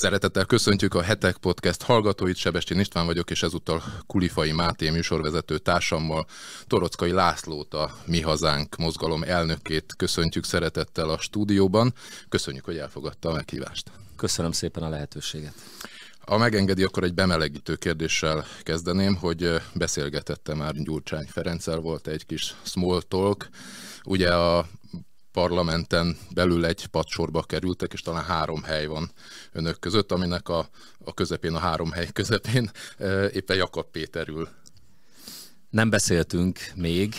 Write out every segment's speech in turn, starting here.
Szeretettel köszöntjük a Hetek Podcast hallgatóit, Sebestyén István vagyok, és ezúttal Kulifai Máté műsorvezető társammal Torockai Lászlót, a Mi Hazánk mozgalom elnökét köszöntjük szeretettel a stúdióban. Köszönjük, hogy elfogadta a meghívást. Köszönöm szépen a lehetőséget. Ha megengedi, akkor egy bemelegítő kérdéssel kezdeném, hogy beszélgetette már Gyurcsány Ferenccel, volt egy kis small talk. Ugye a parlamenten belül egy padsorba kerültek, és talán három hely van önök között, aminek a, a közepén, a három hely közepén e, éppen Jakab Péter ül. Nem beszéltünk még,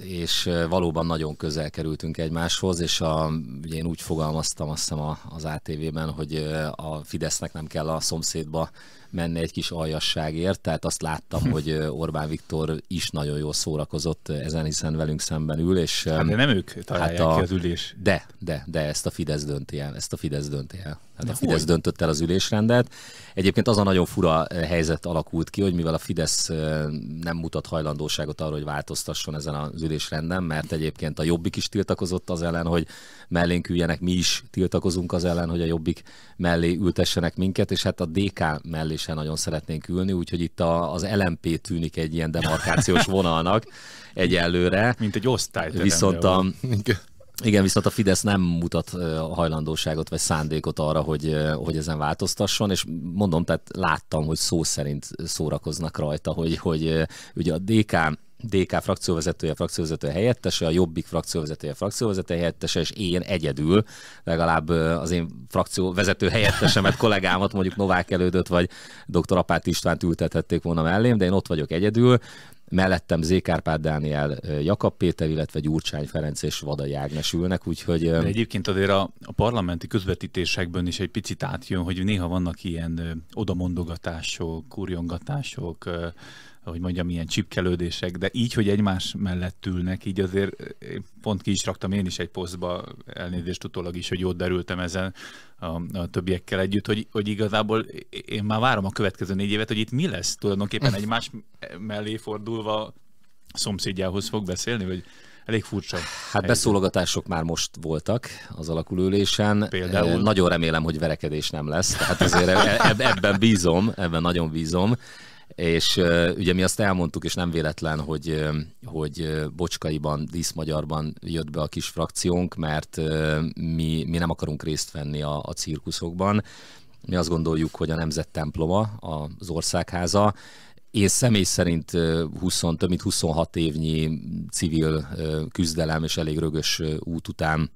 és e, valóban nagyon közel kerültünk egymáshoz, és a, ugye én úgy fogalmaztam azt hiszem az ATV-ben, hogy e, a Fidesznek nem kell a szomszédba menne egy kis aljasságért, tehát azt láttam, hogy Orbán Viktor is nagyon jól szórakozott ezen, hiszen velünk szemben ül, és... Hát de nem ők találják hát a, ki az ülés. De, de, de ezt a Fidesz dönti el, ezt a Fidesz dönti el. Hát a Fidesz hogy? döntött el az ülésrendet. Egyébként az a nagyon fura helyzet alakult ki, hogy mivel a Fidesz nem mutat hajlandóságot arra, hogy változtasson ezen az ülésrenden, mert egyébként a Jobbik is tiltakozott az ellen, hogy mellénk üljenek, mi is tiltakozunk az ellen, hogy a Jobbik mellé ültessenek minket, és hát a DK mellé sem nagyon szeretnénk ülni, úgyhogy itt a, az LMP tűnik egy ilyen demarkációs vonalnak egyelőre. Mint egy osztály. Viszont a, igen, viszont a Fidesz nem mutat hajlandóságot vagy szándékot arra, hogy, hogy ezen változtasson, és mondom, tehát láttam, hogy szó szerint szórakoznak rajta, hogy, hogy ugye a DK DK frakcióvezetője, frakcióvezetője helyettese, a Jobbik frakcióvezetője, frakcióvezetője helyettese, és én egyedül, legalább az én frakcióvezető helyettesemet, kollégámat, mondjuk Novák elődöt, vagy dr. Apát Istvánt ültethették volna mellém, de én ott vagyok egyedül, mellettem Zékárpád Dániel, Jakab Péter, illetve Gyurcsány Ferenc és Vada Jágnes ülnek, úgyhogy... De egyébként azért a, a parlamenti közvetítésekben is egy picit átjön, hogy néha vannak ilyen odamondogatások, kurjongatások, hogy mondjam, ilyen csipkelődések, de így, hogy egymás mellett ülnek, így azért eh, pont ki is raktam én is egy posztba, elnézést utólag is, hogy jót derültem ezen a, a többiekkel együtt, hogy, hogy igazából én már várom a következő négy évet, hogy itt mi lesz tulajdonképpen hm. egymás mellé fordulva szomszédjához fog beszélni, vagy elég furcsa. Hát beszólogatások már most voltak az alakulülésen. Például. Eh, nagyon remélem, hogy verekedés nem lesz. Tehát azért e-, e-, ebben bízom, ebben nagyon bízom. És ugye mi azt elmondtuk, és nem véletlen, hogy, hogy Bocskaiban, Díszmagyarban jött be a kis frakciónk, mert mi, mi nem akarunk részt venni a, a cirkuszokban. Mi azt gondoljuk, hogy a Nemzet temploma, az országháza, én személy szerint 20, több mint 26 évnyi civil küzdelem és elég rögös út után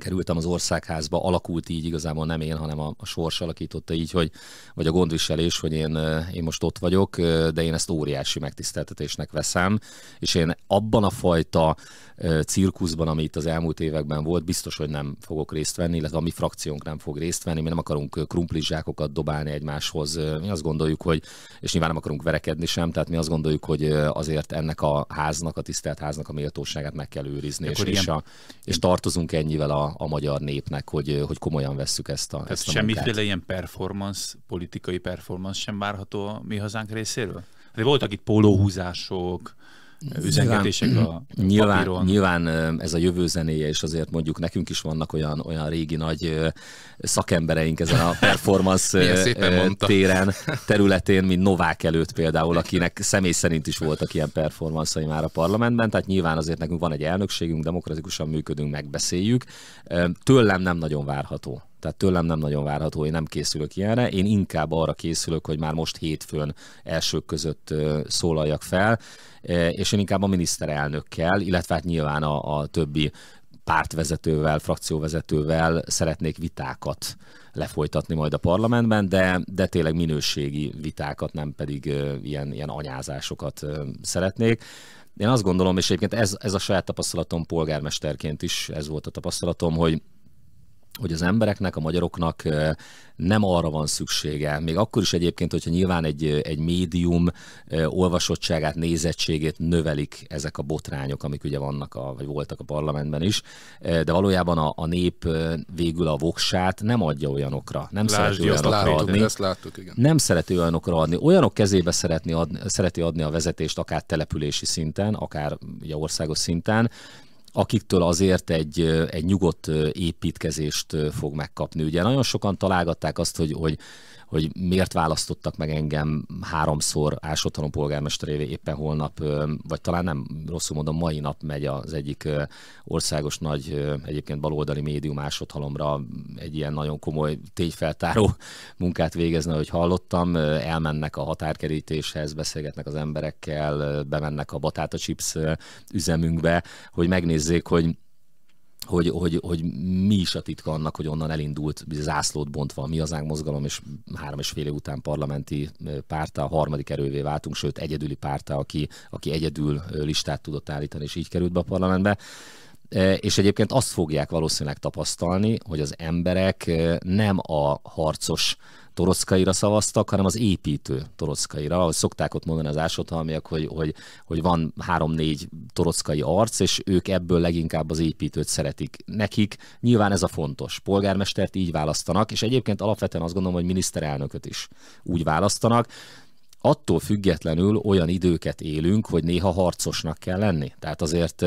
kerültem az országházba, alakult így igazából nem én, hanem a, a sors alakította így, hogy, vagy a gondviselés, hogy én, eh, én most ott vagyok, eh, de én ezt óriási megtiszteltetésnek veszem, és én abban a fajta eh, cirkuszban, ami itt az elmúlt években volt, biztos, hogy nem fogok részt venni, illetve a mi frakciónk nem fog részt venni, mi nem akarunk krumplizsákokat dobálni egymáshoz, mi azt gondoljuk, hogy, és nyilván nem akarunk verekedni sem, tehát mi azt gondoljuk, hogy azért ennek a háznak, a tisztelt háznak a méltóságát meg kell őrizni, és, és, a, és tartozunk ennyivel a, a, a magyar népnek, hogy, hogy komolyan vesszük ezt a Tehát ezt a semmiféle munkát. ilyen performance, politikai performance sem várható a mi hazánk részéről? De voltak itt pólóhúzások, üzengetések nyilván, a mm-hmm. nyilván, papíron. Nyilván ez a jövő zenéje, és azért mondjuk nekünk is vannak olyan, olyan régi nagy szakembereink ezen a performance téren, területén, mint Novák előtt például, akinek személy szerint is voltak ilyen performanszai már a parlamentben, tehát nyilván azért nekünk van egy elnökségünk, demokratikusan működünk, megbeszéljük. Tőlem nem nagyon várható tehát tőlem nem nagyon várható, én nem készülök ilyenre, én inkább arra készülök, hogy már most hétfőn elsők között szólaljak fel, és én inkább a miniszterelnökkel, illetve hát nyilván a, a többi pártvezetővel, frakcióvezetővel szeretnék vitákat lefolytatni majd a parlamentben, de, de tényleg minőségi vitákat, nem pedig ilyen, ilyen anyázásokat szeretnék. Én azt gondolom, és egyébként ez, ez a saját tapasztalatom polgármesterként is, ez volt a tapasztalatom, hogy hogy az embereknek, a magyaroknak nem arra van szüksége, még akkor is egyébként, hogyha nyilván egy, egy médium olvasottságát, nézettségét növelik ezek a botrányok, amik ugye vannak, a, vagy voltak a parlamentben is, de valójában a, a nép végül a voksát nem adja olyanokra, nem Lásd, szereti olyanokra láttuk, adni. Ezt láttuk, igen. Nem szereti olyanokra adni, olyanok kezébe szeretni adni, szereti adni a vezetést, akár települési szinten, akár ugye országos szinten, akiktől azért egy, egy nyugodt építkezést fog megkapni. Ugye nagyon sokan találgatták azt, hogy, hogy hogy miért választottak meg engem háromszor ásotalom polgármesterévé éppen holnap, vagy talán nem rosszul mondom, mai nap megy az egyik országos nagy, egyébként baloldali médium ásotalomra egy ilyen nagyon komoly tényfeltáró munkát végezni, hogy hallottam, elmennek a határkerítéshez, beszélgetnek az emberekkel, bemennek a Batáta Chips üzemünkbe, hogy megnézzék, hogy hogy, hogy, hogy mi is a titka annak, hogy onnan elindult zászlót bontva a Mi az mozgalom, és három és fél év után parlamenti párta, a harmadik erővé váltunk, sőt egyedüli párta, aki, aki egyedül listát tudott állítani, és így került be a parlamentbe. És egyébként azt fogják valószínűleg tapasztalni, hogy az emberek nem a harcos toroszkaira szavaztak, hanem az építő toroszkaira. Ahogy szokták ott mondani az ásotalmiak, hogy, hogy, hogy van három-négy toroszkai arc, és ők ebből leginkább az építőt szeretik. Nekik nyilván ez a fontos. Polgármestert így választanak, és egyébként alapvetően azt gondolom, hogy miniszterelnököt is úgy választanak attól függetlenül olyan időket élünk, hogy néha harcosnak kell lenni. Tehát azért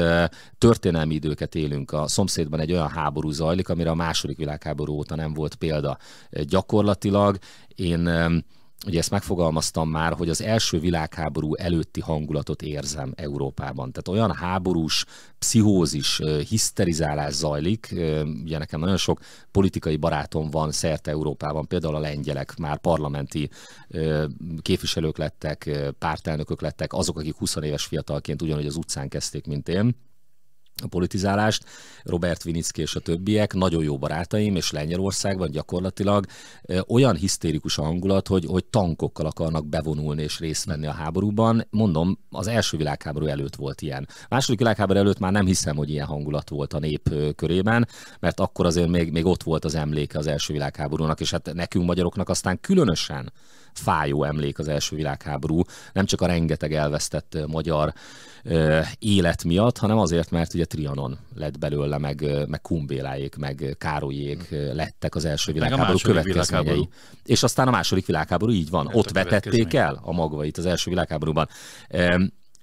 történelmi időket élünk. A szomszédban egy olyan háború zajlik, amire a második világháború óta nem volt példa. Gyakorlatilag én ugye ezt megfogalmaztam már, hogy az első világháború előtti hangulatot érzem Európában. Tehát olyan háborús, pszichózis, hiszterizálás zajlik. Ugye nekem nagyon sok politikai barátom van szerte Európában, például a lengyelek már parlamenti képviselők lettek, pártelnökök lettek, azok, akik 20 éves fiatalként ugyanúgy az utcán kezdték, mint én a politizálást, Robert Vinicki és a többiek, nagyon jó barátaim, és Lengyelországban gyakorlatilag olyan hisztérikus a hangulat, hogy, hogy tankokkal akarnak bevonulni és részt venni a háborúban. Mondom, az első világháború előtt volt ilyen. A második világháború előtt már nem hiszem, hogy ilyen hangulat volt a nép körében, mert akkor azért még, még ott volt az emléke az első világháborúnak, és hát nekünk magyaroknak aztán különösen fájó emlék az első világháború, nem csak a rengeteg elvesztett magyar élet miatt, hanem azért, mert ugye ugye Trianon lett belőle, meg, meg Kumbéláék, meg Károlyék hm. lettek az első világháború következményei. Világháború. És aztán a második világháború, így van, Ezt ott vetették el a magvait az első világháborúban.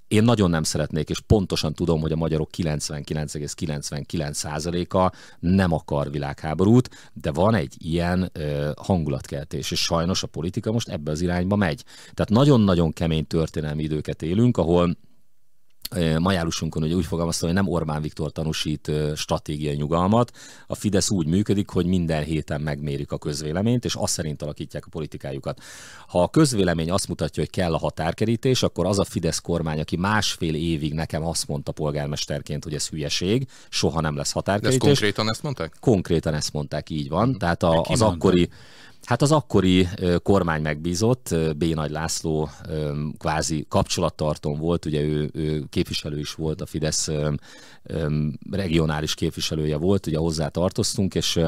Én nagyon nem szeretnék, és pontosan tudom, hogy a magyarok 99,99%-a nem akar világháborút, de van egy ilyen ö, hangulatkeltés, és sajnos a politika most ebbe az irányba megy. Tehát nagyon-nagyon kemény történelmi időket élünk, ahol majálusunkon ugye úgy fogalmaztam, hogy nem Orbán Viktor tanúsít stratégiai nyugalmat. A Fidesz úgy működik, hogy minden héten megmérik a közvéleményt, és azt szerint alakítják a politikájukat. Ha a közvélemény azt mutatja, hogy kell a határkerítés, akkor az a Fidesz kormány, aki másfél évig nekem azt mondta polgármesterként, hogy ez hülyeség, soha nem lesz határkerítés. De ezt konkrétan ezt mondták? Konkrétan ezt mondták, így van. Hm. Tehát a, az akkori Hát az akkori kormány megbízott, B. Nagy László kvázi kapcsolattartón volt, ugye ő, ő képviselő is volt, a Fidesz regionális képviselője volt, ugye hozzá tartoztunk, és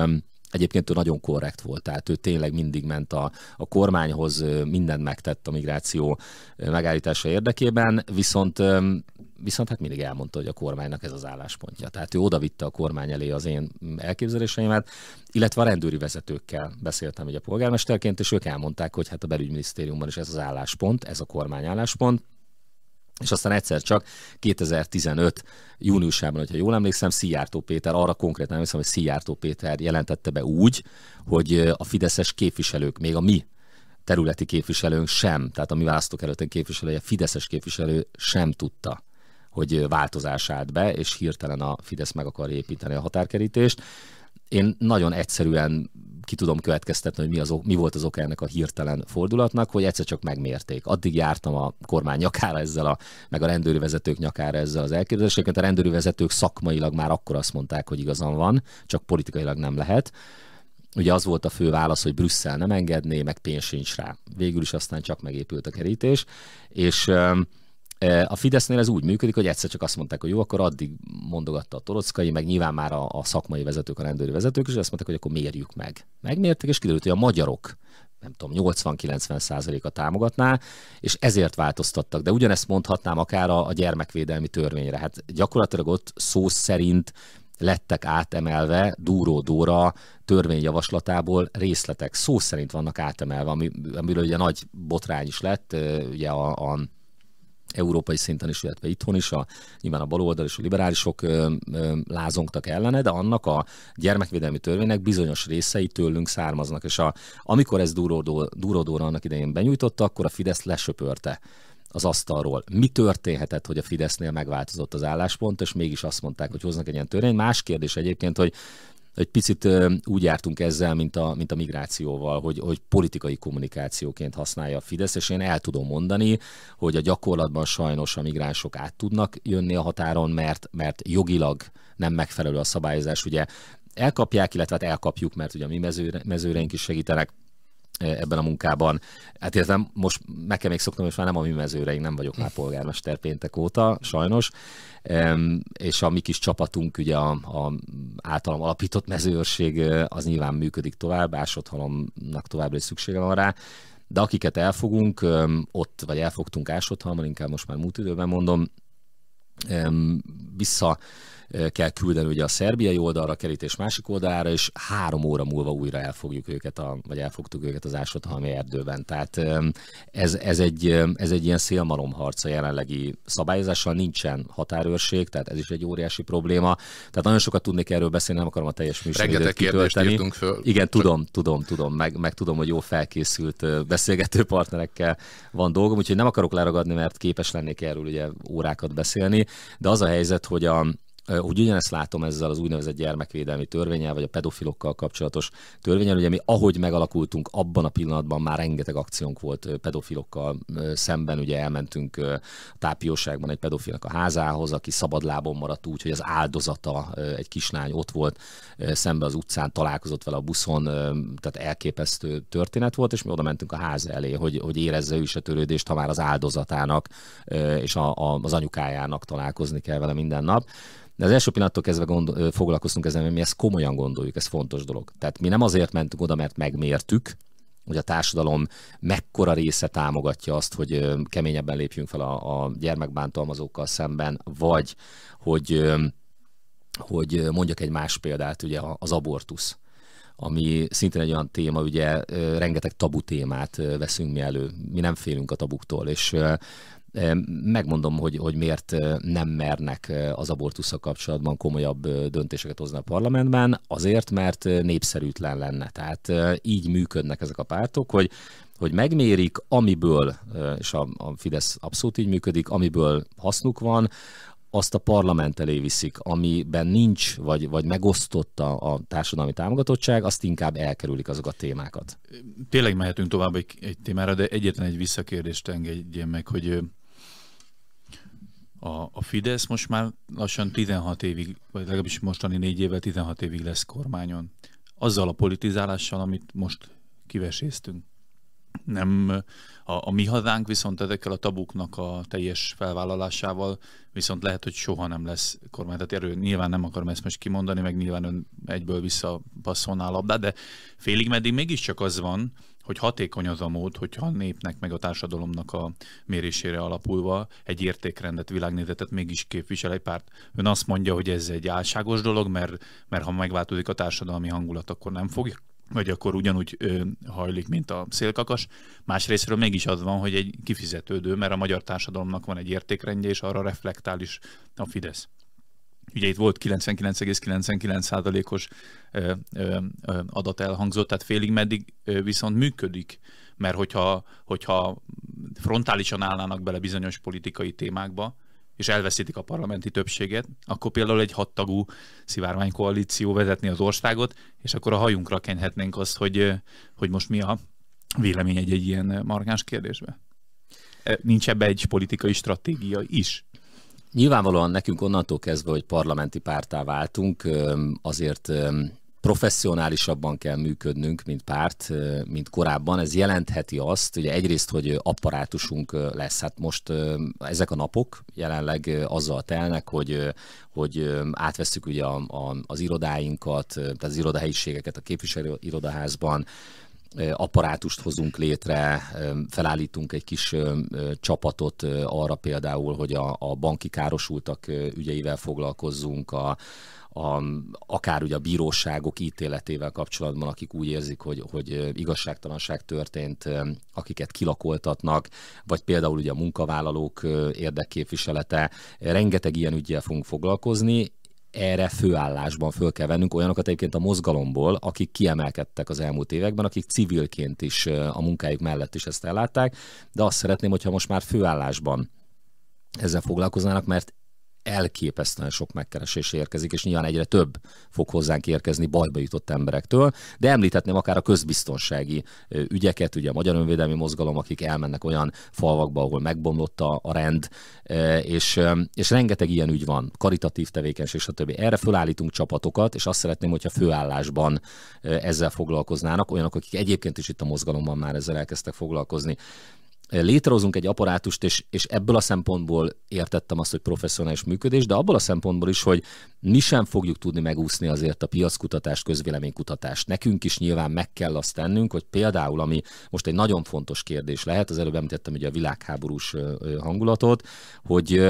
Egyébként ő nagyon korrekt volt, tehát ő tényleg mindig ment a, a kormányhoz, mindent megtett a migráció megállítása érdekében, viszont viszont hát mindig elmondta, hogy a kormánynak ez az álláspontja. Tehát ő vitte a kormány elé az én elképzeléseimet, illetve a rendőri vezetőkkel beszéltem ugye polgármesterként, és ők elmondták, hogy hát a belügyminisztériumban is ez az álláspont, ez a kormány álláspont, és aztán egyszer csak 2015 júniusában, hogyha jól emlékszem, Szijjártó Péter, arra konkrétan emlékszem, hogy Szijjártó Péter jelentette be úgy, hogy a fideszes képviselők, még a mi területi képviselőnk sem, tehát a mi választókerületen képviselője, fideszes képviselő sem tudta hogy változás állt be, és hirtelen a Fidesz meg akar építeni a határkerítést. Én nagyon egyszerűen ki tudom következtetni, hogy mi, az, mi volt az oka ennek a hirtelen fordulatnak, hogy egyszer csak megmérték. Addig jártam a kormány nyakára ezzel, a, meg a rendőri vezetők nyakára ezzel az elképzeléséket. A rendőri vezetők szakmailag már akkor azt mondták, hogy igazan van, csak politikailag nem lehet. Ugye az volt a fő válasz, hogy Brüsszel nem engedné, meg pénz sincs rá. Végül is aztán csak megépült a kerítés, és E, a Fidesznél ez úgy működik, hogy egyszer csak azt mondták, hogy jó, akkor addig mondogatta a Torockai, meg nyilván már a, a szakmai vezetők, a rendőri vezetők is, és azt mondták, hogy akkor mérjük meg. megmértek és kiderült, hogy a magyarok nem tudom, 80-90 százaléka támogatná, és ezért változtattak. De ugyanezt mondhatnám akár a, a gyermekvédelmi törvényre. Hát gyakorlatilag ott szó szerint lettek átemelve Dúró Dóra törvényjavaslatából részletek. Szó szerint vannak átemelve, ami, amiről ugye nagy botrány is lett, e, ugye a, a európai szinten is, illetve itthon is, a, nyilván a baloldal és a liberálisok ö, ö, lázongtak ellene, de annak a gyermekvédelmi törvénynek bizonyos részei tőlünk származnak, és a, amikor ez duródó, duródóra annak idején benyújtotta, akkor a Fidesz lesöpörte az asztalról. Mi történhetett, hogy a Fidesznél megváltozott az álláspont, és mégis azt mondták, hogy hoznak egy ilyen törvényt. Más kérdés egyébként, hogy egy picit úgy jártunk ezzel, mint a, mint a migrációval, hogy, hogy politikai kommunikációként használja a Fidesz, és én el tudom mondani, hogy a gyakorlatban sajnos a migránsok át tudnak jönni a határon, mert, mert jogilag nem megfelelő a szabályozás. Ugye elkapják, illetve hát elkapjuk, mert ugye a mi mezőre, mezőreink is segítenek, e, ebben a munkában. Hát értem, most meg kell még szoknom, és már nem a mi mezőreink, nem vagyok már polgármester péntek óta, sajnos, és a mi kis csapatunk, ugye a, a általam alapított mezőrség, az nyilván működik tovább, ásotthalomnak továbbra is szüksége van rá, de akiket elfogunk ott, vagy elfogtunk ásothalmal, inkább most már múlt időben mondom, vissza kell küldeni ugye a szerbiai oldalra, a kerítés másik oldalára, és három óra múlva újra elfogjuk őket, a, vagy elfogtuk őket az ásotthalmi erdőben. Tehát ez, ez, egy, ez egy ilyen szélmalomharca jelenlegi szabályozással, nincsen határőrség, tehát ez is egy óriási probléma. Tehát nagyon sokat tudnék erről beszélni, nem akarom a teljes műsoridőt kitölteni. Föl. Igen, tudom, tudom, tudom, meg, meg tudom, hogy jó felkészült beszélgető partnerekkel van dolgom, úgyhogy nem akarok leragadni, mert képes lennék erről ugye órákat beszélni, de az a helyzet, hogy a, úgy ugyanezt látom ezzel az úgynevezett gyermekvédelmi törvényel, vagy a pedofilokkal kapcsolatos törvényel. Ugye mi, ahogy megalakultunk, abban a pillanatban már rengeteg akciónk volt pedofilokkal szemben. Ugye elmentünk tápióságban egy pedofilnak a házához, aki szabadlábon maradt úgy, hogy az áldozata, egy kislány ott volt szembe az utcán, találkozott vele a buszon, tehát elképesztő történet volt, és mi oda mentünk a ház elé, hogy, hogy érezze ő is a törődést, ha már az áldozatának és a, a, az anyukájának találkozni kell vele minden nap. De az első pillanattól kezdve gondol, foglalkoztunk ezzel, mert mi ezt komolyan gondoljuk, ez fontos dolog. Tehát mi nem azért mentünk oda, mert megmértük, hogy a társadalom mekkora része támogatja azt, hogy keményebben lépjünk fel a, a gyermekbántalmazókkal szemben, vagy hogy, hogy mondjak egy más példát, ugye az abortusz ami szintén egy olyan téma, ugye rengeteg tabu témát veszünk mi elő, mi nem félünk a tabuktól, és Megmondom, hogy, hogy miért nem mernek az abortusszal kapcsolatban komolyabb döntéseket hozni a parlamentben, azért, mert népszerűtlen lenne. Tehát így működnek ezek a pártok, hogy hogy megmérik, amiből, és a, a Fidesz abszolút így működik, amiből hasznuk van, azt a parlament elé viszik, amiben nincs, vagy, vagy megosztott a, a társadalmi támogatottság, azt inkább elkerülik azok a témákat. Tényleg mehetünk tovább egy, egy témára, de egyetlen egy visszakérdést engedjen meg, hogy a, a Fidesz most már lassan 16 évig, vagy legalábbis mostani négy éve 16 évig lesz kormányon. Azzal a politizálással, amit most kiveséztünk. Nem, a, a mi hazánk viszont ezekkel a tabuknak a teljes felvállalásával viszont lehet, hogy soha nem lesz kormány. Tehát erről nyilván nem akarom ezt most kimondani, meg nyilván ön egyből visszapasszolná a labdát, de félig meddig mégiscsak az van, hogy hatékony az a mód, hogyha a népnek meg a társadalomnak a mérésére alapulva egy értékrendet, világnézetet mégis képvisel egy párt. Ön azt mondja, hogy ez egy álságos dolog, mert, mert ha megváltozik a társadalmi hangulat, akkor nem fog, vagy akkor ugyanúgy ö, hajlik, mint a szélkakas. Másrésztről mégis az van, hogy egy kifizetődő, mert a magyar társadalomnak van egy értékrendje, és arra reflektál is a Fidesz. Ugye itt volt 99,99%-os adat elhangzott, tehát félig meddig viszont működik, mert hogyha, hogyha frontálisan állnának bele bizonyos politikai témákba, és elveszítik a parlamenti többséget, akkor például egy hattagú szivárványkoalíció vezetni az országot, és akkor a hajunkra kenhetnénk azt, hogy, hogy most mi a vélemény egy, egy ilyen markáns kérdésbe. Nincs ebbe egy politikai stratégia is? Nyilvánvalóan nekünk onnantól kezdve, hogy parlamenti pártá váltunk, azért professzionálisabban kell működnünk, mint párt, mint korábban. Ez jelentheti azt, ugye egyrészt, hogy apparátusunk lesz. Hát most ezek a napok jelenleg azzal telnek, hogy, hogy átveszük ugye a, a, az irodáinkat, tehát az irodahelyiségeket a képviselő irodaházban, apparátust hozunk létre, felállítunk egy kis csapatot arra például, hogy a, a banki károsultak ügyeivel foglalkozzunk, a, a, akár ugye a bíróságok ítéletével kapcsolatban, akik úgy érzik, hogy, hogy igazságtalanság történt, akiket kilakoltatnak, vagy például ugye a munkavállalók érdekképviselete, rengeteg ilyen ügyjel fogunk foglalkozni, erre főállásban föl kell vennünk olyanokat egyébként a mozgalomból, akik kiemelkedtek az elmúlt években, akik civilként is a munkájuk mellett is ezt ellátták, de azt szeretném, hogyha most már főállásban ezzel foglalkoznának, mert elképesztően sok megkeresés érkezik, és nyilván egyre több fog hozzánk érkezni bajba jutott emberektől, de említhetném akár a közbiztonsági ügyeket, ugye a Magyar Önvédelmi Mozgalom, akik elmennek olyan falvakba, ahol megbomlott a, rend, és, és rengeteg ilyen ügy van, karitatív tevékenység, stb. Erre fölállítunk csapatokat, és azt szeretném, hogyha főállásban ezzel foglalkoznának, olyanok, akik egyébként is itt a mozgalomban már ezzel elkezdtek foglalkozni létrehozunk egy apparátust, és, és ebből a szempontból értettem azt, hogy professzionális működés, de abból a szempontból is, hogy mi sem fogjuk tudni megúszni azért a piackutatást, közvéleménykutatást. Nekünk is nyilván meg kell azt tennünk, hogy például, ami most egy nagyon fontos kérdés lehet, az előbb említettem ugye a világháborús hangulatot, hogy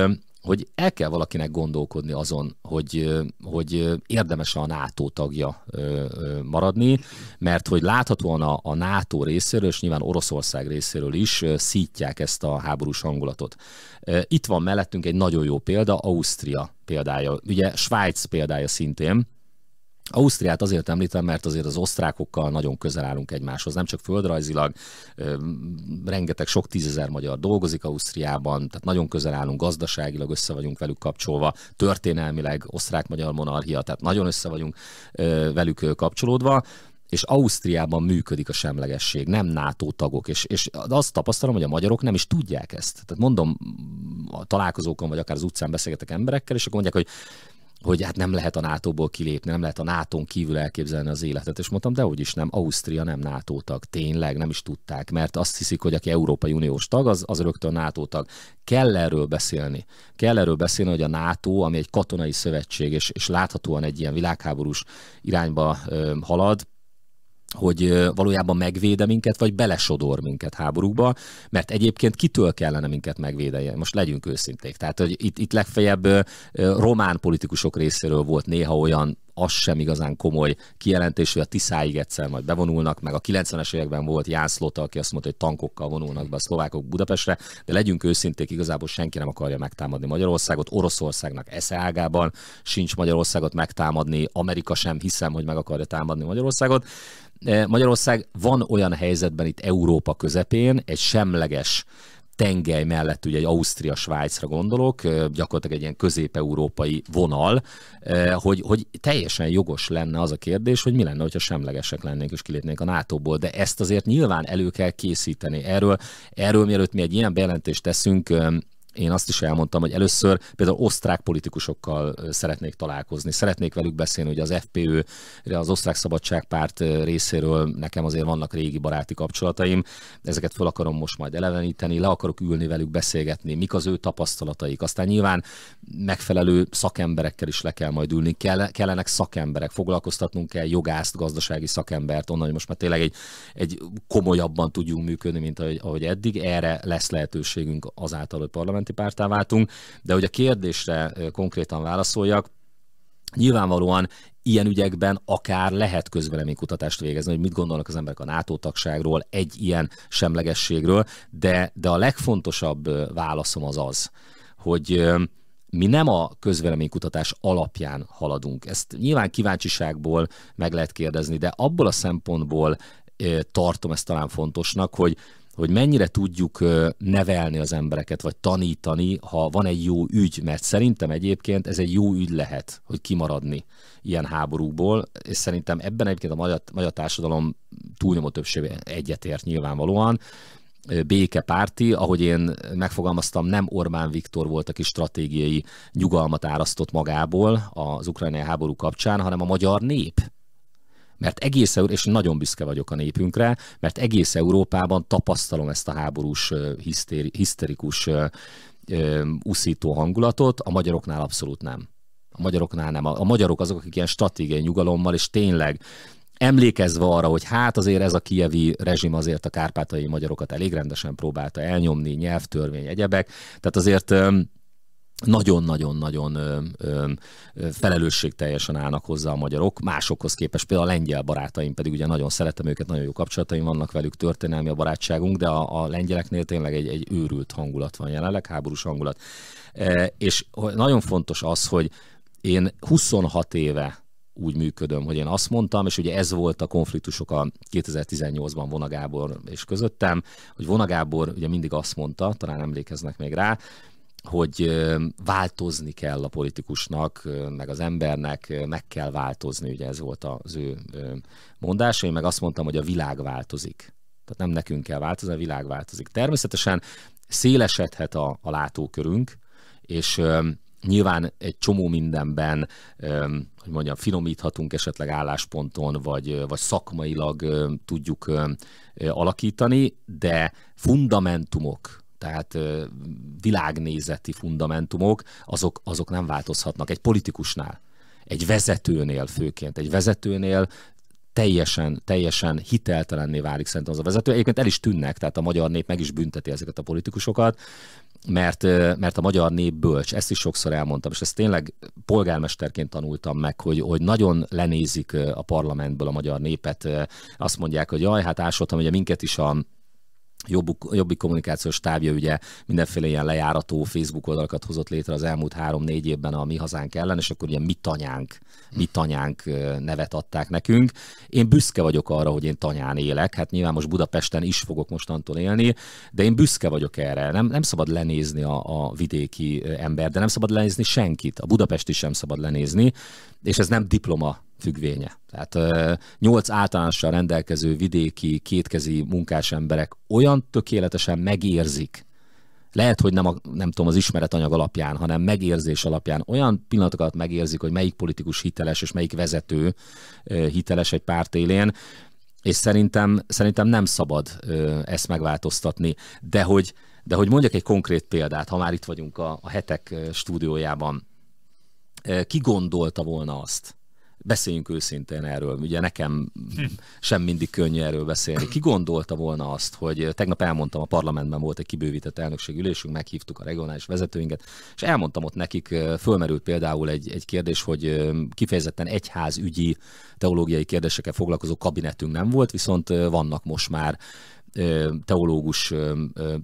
hogy el kell valakinek gondolkodni azon, hogy, hogy érdemes a NATO tagja maradni, mert hogy láthatóan a, a NATO részéről, és nyilván Oroszország részéről is szítják ezt a háborús hangulatot. Itt van mellettünk egy nagyon jó példa, Ausztria példája, ugye Svájc példája szintén, Ausztriát azért említem, mert azért az osztrákokkal nagyon közel állunk egymáshoz, nem csak földrajzilag, rengeteg sok tízezer magyar dolgozik Ausztriában, tehát nagyon közel állunk, gazdaságilag össze vagyunk velük kapcsolva, történelmileg osztrák-magyar monarchia, tehát nagyon össze vagyunk velük kapcsolódva, és Ausztriában működik a semlegesség, nem NATO tagok, és, és azt tapasztalom, hogy a magyarok nem is tudják ezt. Tehát mondom, a találkozókon vagy akár az utcán beszélgetek emberekkel, és akkor mondják, hogy hogy hát nem lehet a NATO-ból kilépni, nem lehet a NATO-n kívül elképzelni az életet. És mondtam, de úgyis nem, Ausztria nem NATO tag, tényleg nem is tudták, mert azt hiszik, hogy aki Európai Uniós tag, az, az rögtön NATO tag. Kell erről beszélni. Kell erről beszélni, hogy a NATO, ami egy katonai szövetség, és, és láthatóan egy ilyen világháborús irányba ö, halad, hogy valójában megvéde minket, vagy belesodor minket háborúba, mert egyébként kitől kellene minket megvédelje? Most legyünk őszinték. Tehát, hogy itt, itt legfeljebb román politikusok részéről volt néha olyan az sem igazán komoly kijelentés, hogy a Tiszáig egyszer majd bevonulnak, meg a 90-es években volt Jász Lota, aki azt mondta, hogy tankokkal vonulnak be a szlovákok Budapestre, de legyünk őszinték, igazából senki nem akarja megtámadni Magyarországot, Oroszországnak eszeágában sincs Magyarországot megtámadni, Amerika sem hiszem, hogy meg akarja támadni Magyarországot. Eh, Magyarország van olyan helyzetben itt Európa közepén, egy semleges tengely mellett ugye egy Ausztria-Svájcra gondolok, gyakorlatilag egy ilyen közép-európai vonal, hogy, hogy teljesen jogos lenne az a kérdés, hogy mi lenne, hogyha semlegesek lennénk és kilépnénk a NATO-ból, de ezt azért nyilván elő kell készíteni. Erről, erről mielőtt mi egy ilyen bejelentést teszünk, én azt is elmondtam, hogy először például osztrák politikusokkal szeretnék találkozni, szeretnék velük beszélni, hogy az FPÖ, az Osztrák Szabadságpárt részéről nekem azért vannak régi baráti kapcsolataim, ezeket fel akarom most majd eleveníteni, le akarok ülni velük, beszélgetni, mik az ő tapasztalataik. Aztán nyilván megfelelő szakemberekkel is le kell majd ülni, kellenek szakemberek, foglalkoztatnunk kell jogászt, gazdasági szakembert, onnan, hogy most már tényleg egy, egy komolyabban tudjunk működni, mint ahogy, ahogy eddig. Erre lesz lehetőségünk azáltal, hogy parlament parlamenti pártá váltunk, de hogy a kérdésre konkrétan válaszoljak, Nyilvánvalóan ilyen ügyekben akár lehet közvéleménykutatást végezni, hogy mit gondolnak az emberek a NATO tagságról, egy ilyen semlegességről, de, de a legfontosabb válaszom az az, hogy mi nem a közvéleménykutatás alapján haladunk. Ezt nyilván kíváncsiságból meg lehet kérdezni, de abból a szempontból tartom ezt talán fontosnak, hogy hogy mennyire tudjuk nevelni az embereket, vagy tanítani, ha van egy jó ügy, mert szerintem egyébként ez egy jó ügy lehet, hogy kimaradni ilyen háborúból, és szerintem ebben egyébként a magyar, magyar társadalom túlnyomó többsége egyetért nyilvánvalóan, békepárti, ahogy én megfogalmaztam, nem Orbán Viktor volt, aki stratégiai nyugalmat árasztott magából az ukrajnai háború kapcsán, hanem a magyar nép mert egész Európában, és nagyon büszke vagyok a népünkre, mert egész Európában tapasztalom ezt a háborús hiszteri, hiszterikus uszító hangulatot, a magyaroknál abszolút nem. A magyaroknál nem. A, a magyarok azok, akik ilyen stratégiai nyugalommal, és tényleg emlékezve arra, hogy hát azért ez a kievi rezsim azért a kárpátai magyarokat elég rendesen próbálta elnyomni, nyelvtörvény, egyebek, tehát azért nagyon-nagyon-nagyon felelősségteljesen állnak hozzá a magyarok, másokhoz képest. Például a lengyel barátaim pedig ugye nagyon szeretem őket, nagyon jó kapcsolataim vannak velük, történelmi a barátságunk, de a, a lengyeleknél tényleg egy, egy őrült hangulat van jelenleg, háborús hangulat. E, és nagyon fontos az, hogy én 26 éve úgy működöm, hogy én azt mondtam, és ugye ez volt a konfliktusok a 2018-ban Vonagábor és közöttem, hogy Vonagábor ugye mindig azt mondta, talán emlékeznek még rá, hogy változni kell a politikusnak, meg az embernek, meg kell változni, ugye ez volt az ő mondása, én meg azt mondtam, hogy a világ változik. Tehát nem nekünk kell változni, a világ változik. Természetesen szélesedhet a, a látókörünk, és Nyilván egy csomó mindenben, hogy mondjam, finomíthatunk esetleg állásponton, vagy, vagy szakmailag tudjuk alakítani, de fundamentumok, tehát világnézeti fundamentumok, azok, azok nem változhatnak. Egy politikusnál, egy vezetőnél főként, egy vezetőnél teljesen, teljesen hiteltelenné válik szerintem az a vezető. Egyébként el is tűnnek, tehát a magyar nép meg is bünteti ezeket a politikusokat, mert, mert a magyar nép bölcs, ezt is sokszor elmondtam, és ezt tényleg polgármesterként tanultam meg, hogy, hogy nagyon lenézik a parlamentből a magyar népet. Azt mondják, hogy jaj, hát ásoltam, hogy minket is a Jobbik, jobbik kommunikációs tábja ugye mindenféle ilyen lejárató Facebook oldalakat hozott létre az elmúlt három-négy évben a Mi Hazánk ellen, és akkor ugye Mi Tanyánk, Mi Tanyánk nevet adták nekünk. Én büszke vagyok arra, hogy én tanyán élek, hát nyilván most Budapesten is fogok mostantól élni, de én büszke vagyok erre. Nem, nem szabad lenézni a, a vidéki ember, de nem szabad lenézni senkit. A Budapesti sem szabad lenézni, és ez nem diploma függvénye. Tehát nyolc általánossal rendelkező vidéki, kétkezi munkás emberek olyan tökéletesen megérzik, lehet, hogy nem, a, nem tudom, az ismeretanyag alapján, hanem megérzés alapján olyan pillanatokat megérzik, hogy melyik politikus hiteles és melyik vezető hiteles egy párt élén, és szerintem, szerintem nem szabad ezt megváltoztatni. De hogy, de hogy mondjak egy konkrét példát, ha már itt vagyunk a, a hetek stúdiójában. Ki gondolta volna azt, Beszéljünk őszintén erről. Ugye nekem hm. sem mindig könnyű erről beszélni. Ki gondolta volna azt, hogy tegnap elmondtam, a parlamentben volt egy kibővített ülésünk, meghívtuk a regionális vezetőinket, és elmondtam ott nekik, fölmerült például egy, egy kérdés, hogy kifejezetten egyházügyi, teológiai kérdésekkel foglalkozó kabinetünk nem volt, viszont vannak most már teológus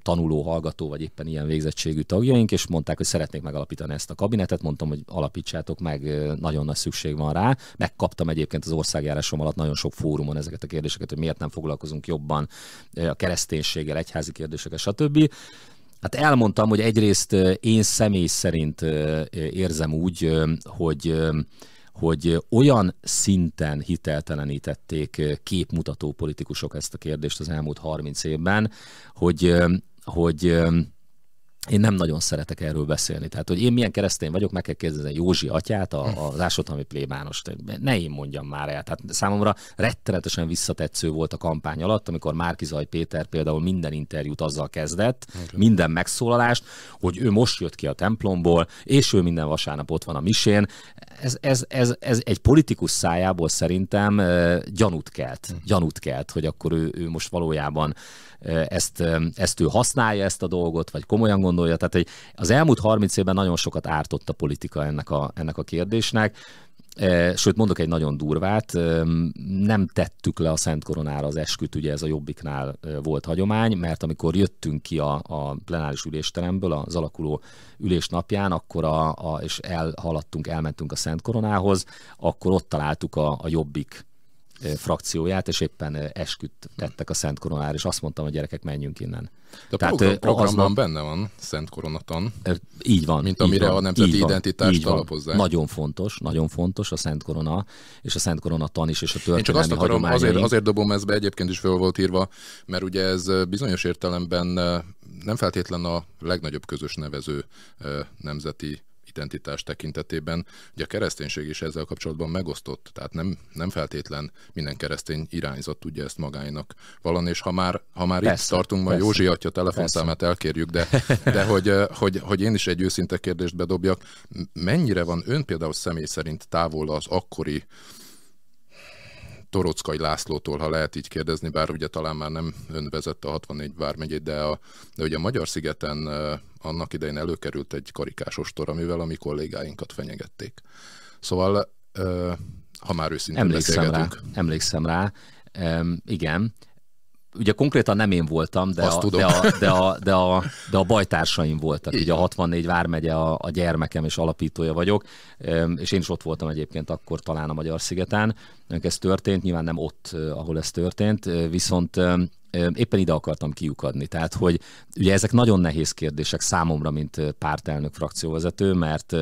tanuló, hallgató, vagy éppen ilyen végzettségű tagjaink, és mondták, hogy szeretnék megalapítani ezt a kabinetet. Mondtam, hogy alapítsátok meg, nagyon nagy szükség van rá. Megkaptam egyébként az országjárásom alatt nagyon sok fórumon ezeket a kérdéseket, hogy miért nem foglalkozunk jobban a kereszténységgel, egyházi kérdésekkel, stb. Hát elmondtam, hogy egyrészt én személy szerint érzem úgy, hogy hogy olyan szinten hiteltelenítették képmutató politikusok ezt a kérdést az elmúlt 30 évben, hogy, hogy én nem nagyon szeretek erről beszélni. Tehát, hogy én milyen keresztény vagyok, meg kell kérdezni Józsi atyát, a, hm. az ásotami plébános. Ne én mondjam már el. Tehát számomra rettenetesen visszatetsző volt a kampány alatt, amikor Márkizaj Péter például minden interjút azzal kezdett, okay. minden megszólalást, hogy ő most jött ki a templomból, és ő minden vasárnap ott van a misén. Ez, ez, ez, ez egy politikus szájából szerintem gyanút kelt. Hm. Gyanút kelt, hogy akkor ő, ő most valójában ezt, ezt ő használja, ezt a dolgot, vagy komolyan gondolja. Tehát hogy az elmúlt 30 évben nagyon sokat ártott a politika ennek a, ennek a kérdésnek. E, sőt, mondok egy nagyon durvát, e, nem tettük le a Szent Koronára az esküt, ugye ez a Jobbiknál e, volt hagyomány, mert amikor jöttünk ki a, a plenáris ülésteremből az alakuló ülés napján, akkor a, a, és elhaladtunk, elmentünk a Szent Koronához, akkor ott találtuk a, a Jobbik frakcióját, és éppen esküt tettek a Szent Koronára, és azt mondtam, hogy gyerekek, menjünk innen. De a program, Tehát, aznak, van benne van Szent Koronatan. Így van. Mint amire van, a nemzeti így van, identitást így van. alapozzák. Nagyon fontos, nagyon fontos a Szent Korona, és a Szent Korona is, és a történelmi Én csak azt akarom, azért, azért dobom ezt be, egyébként is föl volt írva, mert ugye ez bizonyos értelemben nem feltétlen a legnagyobb közös nevező nemzeti identitás tekintetében. Ugye a kereszténység is ezzel kapcsolatban megosztott, tehát nem, nem feltétlen minden keresztény irányzat tudja ezt magáinak valan, és ha már, ha már persze, itt tartunk, majd Józsi atya telefonszámát persze. elkérjük, de, de hogy, hogy, hogy én is egy őszinte kérdést bedobjak, mennyire van ön például személy szerint távol az akkori Torockai Lászlótól, ha lehet így kérdezni, bár ugye talán már nem ön vezette a 64 vármegyét, de, a, de ugye a Magyar-szigeten annak idején előkerült egy karikás ostor, amivel a mi kollégáinkat fenyegették. Szóval, ha már őszintén emlékszem rá, emlékszem rá, um, igen, ugye konkrétan nem én voltam, de, a, de, a, de, a, de, a, de a bajtársaim voltak. Igen. Ugye a 64 Vármegye a, a gyermekem és alapítója vagyok, és én is ott voltam egyébként akkor talán a Magyar Szigeten. Ez történt, nyilván nem ott, ahol ez történt, viszont éppen ide akartam kiukadni. Tehát, hogy ugye ezek nagyon nehéz kérdések számomra, mint pártelnök frakcióvezető, mert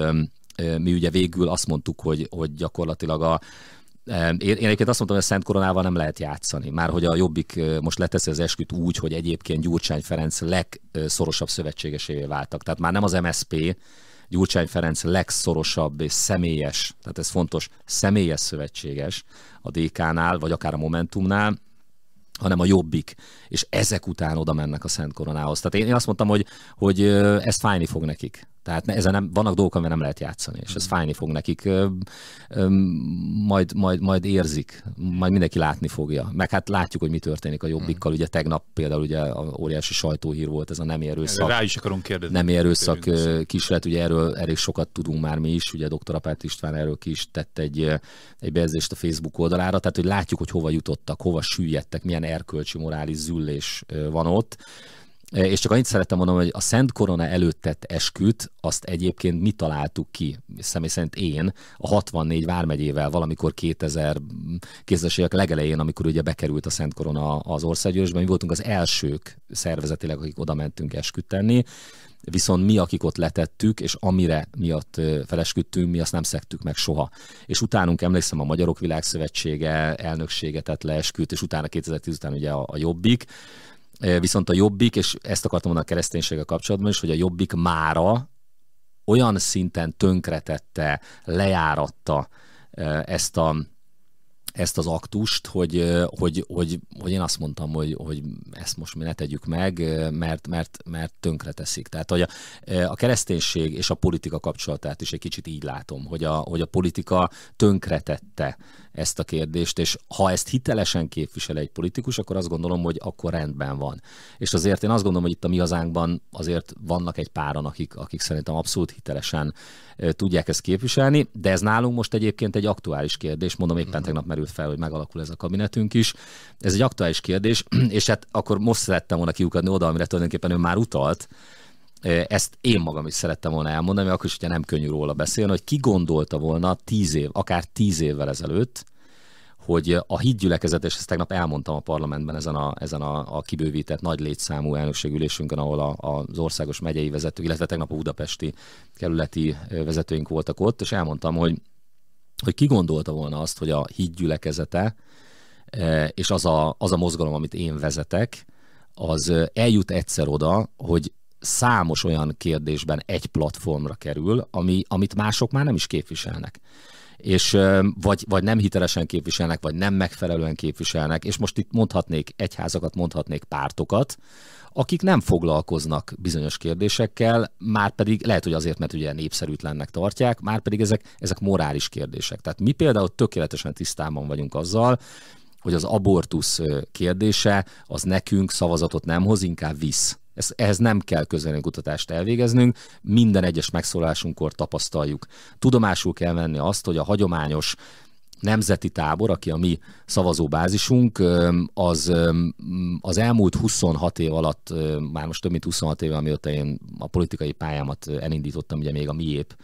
mi ugye végül azt mondtuk, hogy, hogy gyakorlatilag a én, én egyébként azt mondtam, hogy a Szent Koronával nem lehet játszani. Már hogy a Jobbik most leteszi az esküt úgy, hogy egyébként Gyurcsány Ferenc legszorosabb szövetségesévé váltak. Tehát már nem az MSP, Gyurcsány Ferenc legszorosabb és személyes, tehát ez fontos, személyes szövetséges a DK-nál, vagy akár a Momentumnál, hanem a jobbik, és ezek után oda mennek a Szent Koronához. Tehát én, én azt mondtam, hogy, hogy ez fájni fog nekik. Tehát ezen nem, vannak dolgok, amivel nem lehet játszani, és ez mm. fájni fog nekik, majd, majd, majd érzik, majd mindenki látni fogja. Meg hát látjuk, hogy mi történik a jobbikkal. Mm. Ugye tegnap például ugye óriási sajtóhír volt ez a nem erőszak. Rá is akarunk kérdezni. Nem erőszak kísérlet, ugye erről elég sokat tudunk már mi is, ugye dr. Apát István erről ki is tett egy, egy bejegyzést a Facebook oldalára, tehát hogy látjuk, hogy hova jutottak, hova süllyedtek, milyen erkölcsi, morális züllés van ott E, és csak annyit szerettem mondani, hogy a Szent Korona előtt tett esküt, azt egyébként mi találtuk ki, személy szerint én, a 64 vármegyével valamikor 2000, 2000-es évek legelején, amikor ugye bekerült a Szent Korona az országgyűlésben, mi voltunk az elsők szervezetileg, akik oda mentünk esküt tenni, viszont mi, akik ott letettük, és amire miatt e, felesküdtünk, mi azt nem szektük meg soha. És utánunk emlékszem a Magyarok Világszövetsége elnökséget tett le esküt, és utána 2010 után ugye a, a Jobbik, Viszont a jobbik, és ezt akartam mondani a kereszténységgel kapcsolatban is, hogy a jobbik mára olyan szinten tönkretette, lejáratta ezt a ezt az aktust, hogy, hogy, hogy, hogy én azt mondtam, hogy, hogy ezt most mi ne tegyük meg, mert, mert, mert tönkre teszik. Tehát hogy a, a kereszténység és a politika kapcsolatát is egy kicsit így látom, hogy a, hogy a politika tönkretette ezt a kérdést, és ha ezt hitelesen képvisel egy politikus, akkor azt gondolom, hogy akkor rendben van. És azért én azt gondolom, hogy itt a mi hazánkban azért vannak egy páran, akik, akik szerintem abszolút hitelesen tudják ezt képviselni, de ez nálunk most egyébként egy aktuális kérdés, mondom éppen mhm. tegnap merült fel, hogy megalakul ez a kabinetünk is. Ez egy aktuális kérdés, és hát akkor most szerettem volna kiukadni oda, amire tulajdonképpen ő már utalt, ezt én magam is szerettem volna elmondani, akkor is ugye nem könnyű róla beszélni, hogy ki gondolta volna tíz év, akár tíz évvel ezelőtt, hogy a hídgyülekezet, és ezt tegnap elmondtam a parlamentben ezen a, ezen a, a kibővített nagy létszámú elnökségülésünkön, ahol a, a, az országos megyei vezető, illetve tegnap a budapesti kerületi vezetőink voltak ott, és elmondtam, hogy, hogy ki gondolta volna azt, hogy a hídgyülekezete és az a, az a mozgalom, amit én vezetek, az eljut egyszer oda, hogy számos olyan kérdésben egy platformra kerül, ami, amit mások már nem is képviselnek és vagy, vagy nem hitelesen képviselnek, vagy nem megfelelően képviselnek, és most itt mondhatnék egyházakat, mondhatnék pártokat, akik nem foglalkoznak bizonyos kérdésekkel, már pedig lehet, hogy azért, mert ugye népszerűtlennek tartják, már pedig ezek, ezek morális kérdések. Tehát mi például tökéletesen tisztában vagyunk azzal, hogy az abortusz kérdése az nekünk szavazatot nem hoz, inkább visz. Ez ehhez nem kell közelmi kutatást elvégeznünk, minden egyes megszólásunkkor tapasztaljuk. Tudomásul kell venni azt, hogy a hagyományos nemzeti tábor, aki a mi szavazóbázisunk, az az elmúlt 26 év alatt, már most több mint 26 év amióta én a politikai pályámat elindítottam, ugye még a miép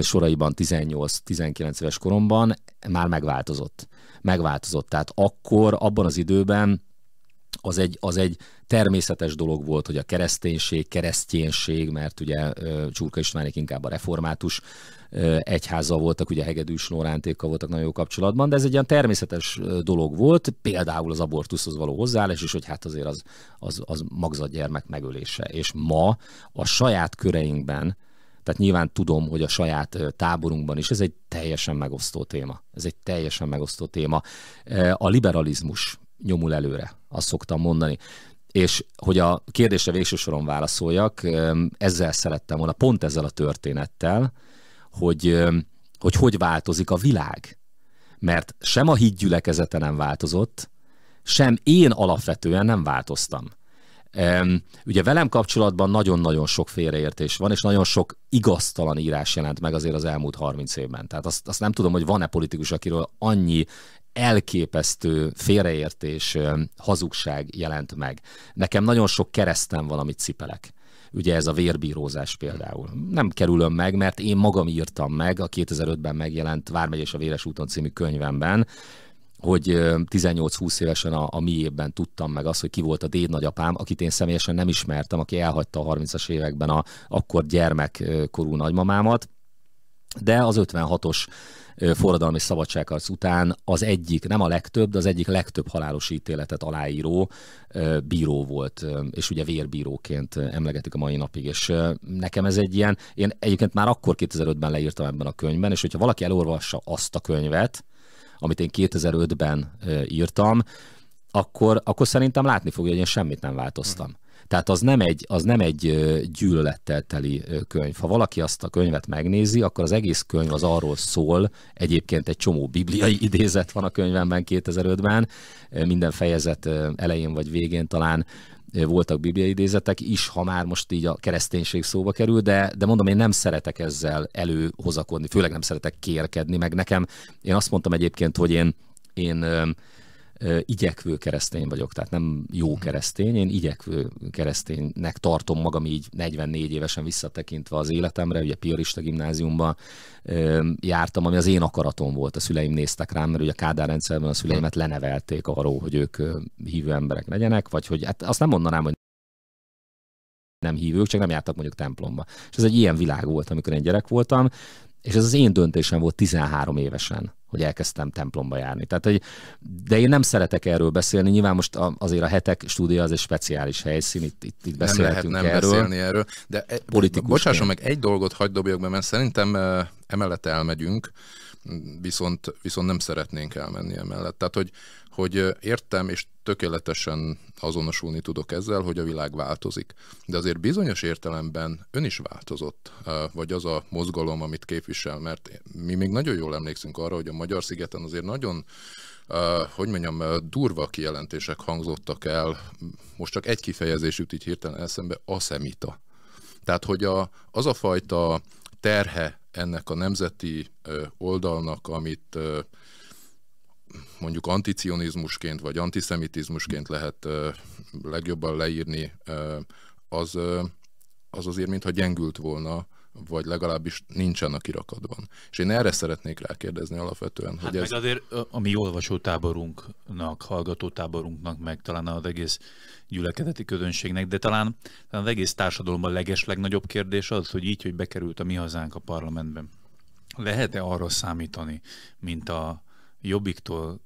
soraiban 18-19 éves koromban, már megváltozott. Megváltozott. Tehát akkor, abban az időben az egy, az egy természetes dolog volt, hogy a kereszténység, kereszténység, mert ugye Csurka Istvánék inkább a református egyházzal voltak, ugye Hegedűs Norántékkal voltak nagyon jó kapcsolatban, de ez egy ilyen természetes dolog volt, például az abortuszhoz való hozzáállás is, hogy hát azért az, az, az magzatgyermek megölése. És ma a saját köreinkben, tehát nyilván tudom, hogy a saját táborunkban is ez egy teljesen megosztó téma. Ez egy teljesen megosztó téma. A liberalizmus nyomul előre, azt szoktam mondani. És hogy a kérdésre végső soron válaszoljak, ezzel szerettem volna, pont ezzel a történettel, hogy hogy, hogy változik a világ. Mert sem a hídgyülekezete nem változott, sem én alapvetően nem változtam. Ugye velem kapcsolatban nagyon-nagyon sok félreértés van, és nagyon sok igaztalan írás jelent meg azért az elmúlt 30 évben. Tehát azt, azt nem tudom, hogy van-e politikus, akiről annyi elképesztő félreértés, hazugság jelent meg. Nekem nagyon sok keresztem van, amit cipelek ugye ez a vérbírózás például. Nem kerülöm meg, mert én magam írtam meg a 2005-ben megjelent Vármegy és a Véres úton című könyvemben, hogy 18-20 évesen a, a mi évben tudtam meg azt, hogy ki volt a déd nagyapám, akit én személyesen nem ismertem, aki elhagyta a 30-as években a akkor gyermekkorú nagymamámat, de az 56-os forradalmi szabadságharc után az egyik, nem a legtöbb, de az egyik legtöbb halálos ítéletet aláíró bíró volt, és ugye vérbíróként emlegetik a mai napig, és nekem ez egy ilyen, én egyébként már akkor 2005-ben leírtam ebben a könyvben, és hogyha valaki elolvassa azt a könyvet, amit én 2005-ben írtam, akkor, akkor szerintem látni fogja, hogy én semmit nem változtam. Hmm. Tehát az nem egy, az nem egy gyűlölettel teli könyv. Ha valaki azt a könyvet megnézi, akkor az egész könyv az arról szól, egyébként egy csomó bibliai idézet van a könyvemben 2005-ben, minden fejezet elején vagy végén talán voltak bibliai idézetek is, ha már most így a kereszténység szóba kerül, de, de mondom, én nem szeretek ezzel előhozakodni, főleg nem szeretek kérkedni, meg nekem, én azt mondtam egyébként, hogy én, én igyekvő keresztény vagyok, tehát nem jó mhm. keresztény, én igyekvő kereszténynek tartom magam így 44 évesen visszatekintve az életemre, ugye Piarista gimnáziumban jártam, ami az én akaratom volt, a szüleim néztek rám, mert ugye a Kádár rendszerben a szüleimet mhm. lenevelték arról, hogy ők hívő emberek legyenek, vagy hogy hát azt nem mondanám, hogy nem hívők, csak nem jártak mondjuk templomba. És ez egy ilyen világ volt, amikor én gyerek voltam, és ez az én döntésem volt 13 évesen hogy elkezdtem templomba járni. Tehát, hogy, de én nem szeretek erről beszélni, nyilván most a, azért a hetek stúdia az egy speciális helyszín, itt, itt, itt beszélhetünk nem lehet nem erről. beszélni erről, de e, Bocsásson meg, egy dolgot hagyd dobjak be, mert szerintem e, emellett elmegyünk, viszont, viszont nem szeretnénk elmenni emellett. Tehát, hogy, hogy e, értem, és tökéletesen azonosulni tudok ezzel, hogy a világ változik. De azért bizonyos értelemben ön is változott, vagy az a mozgalom, amit képvisel, mert mi még nagyon jól emlékszünk arra, hogy a Magyar szigeten azért nagyon hogy mondjam, durva kijelentések hangzottak el, most csak egy kifejezés jut így hirtelen eszembe, szemita. Tehát, hogy a, az a fajta terhe ennek a nemzeti oldalnak, amit mondjuk anticionizmusként vagy antiszemitizmusként lehet legjobban leírni, az, az azért, mintha gyengült volna vagy legalábbis nincsen a kirakadban. És én erre szeretnék rákérdezni alapvetően. Hát hogy meg ez... azért a mi olvasótáborunknak, hallgatótáborunknak, meg talán az egész gyülekezeti közönségnek, de talán, talán az egész társadalomban leges legnagyobb kérdés az, hogy így, hogy bekerült a mi hazánk a parlamentben. Lehet-e arra számítani, mint a jobbiktól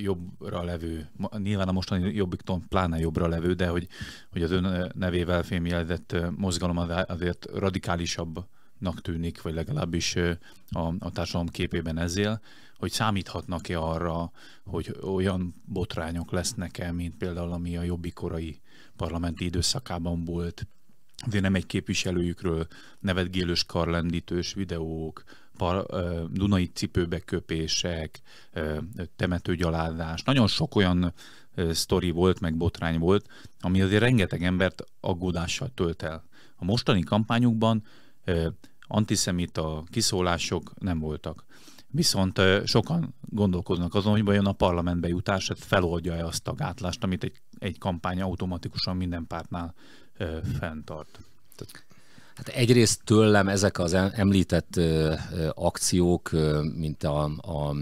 jobbra levő, nyilván a mostani jobbiktól pláne jobbra levő, de hogy, hogy az ön nevével fémjelzett mozgalom azért radikálisabbnak tűnik, vagy legalábbis a, a társadalom képében ezzel, hogy számíthatnak-e arra, hogy olyan botrányok lesznek-e, mint például ami a jobbikorai parlamenti időszakában volt, de nem egy képviselőjükről nevetgélős karlendítős videók, Dunai cipőbe köpések, temetőgyalázás, nagyon sok olyan sztori volt, meg botrány volt, ami azért rengeteg embert aggódással tölt el. A mostani kampányokban antiszemita kiszólások nem voltak. Viszont sokan gondolkoznak azon, hogy vajon a parlamentbe jutás hát feloldja-e azt a gátlást, amit egy, egy kampány automatikusan minden pártnál fenntart. Tehát Hát egyrészt tőlem ezek az említett akciók, mint a, a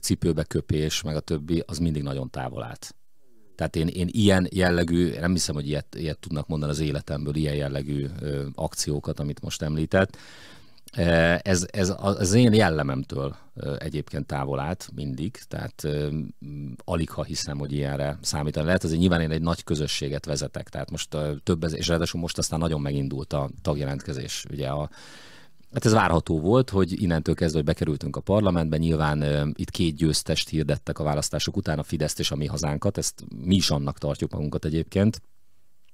cipőbeköpés, meg a többi, az mindig nagyon távol állt. Tehát én, én ilyen jellegű, nem hiszem, hogy ilyet, ilyet tudnak mondani az életemből, ilyen jellegű ö, akciókat, amit most említett. Ez, ez az én jellememtől egyébként távol állt mindig, tehát alig ha hiszem, hogy ilyenre számítani lehet. Azért nyilván én egy nagy közösséget vezetek, tehát most több, és ráadásul most aztán nagyon megindult a tagjelentkezés. Ugye a, Hát ez várható volt, hogy innentől kezdve, hogy bekerültünk a parlamentbe, nyilván itt két győztest hirdettek a választások után, a Fideszt és a mi hazánkat, ezt mi is annak tartjuk magunkat egyébként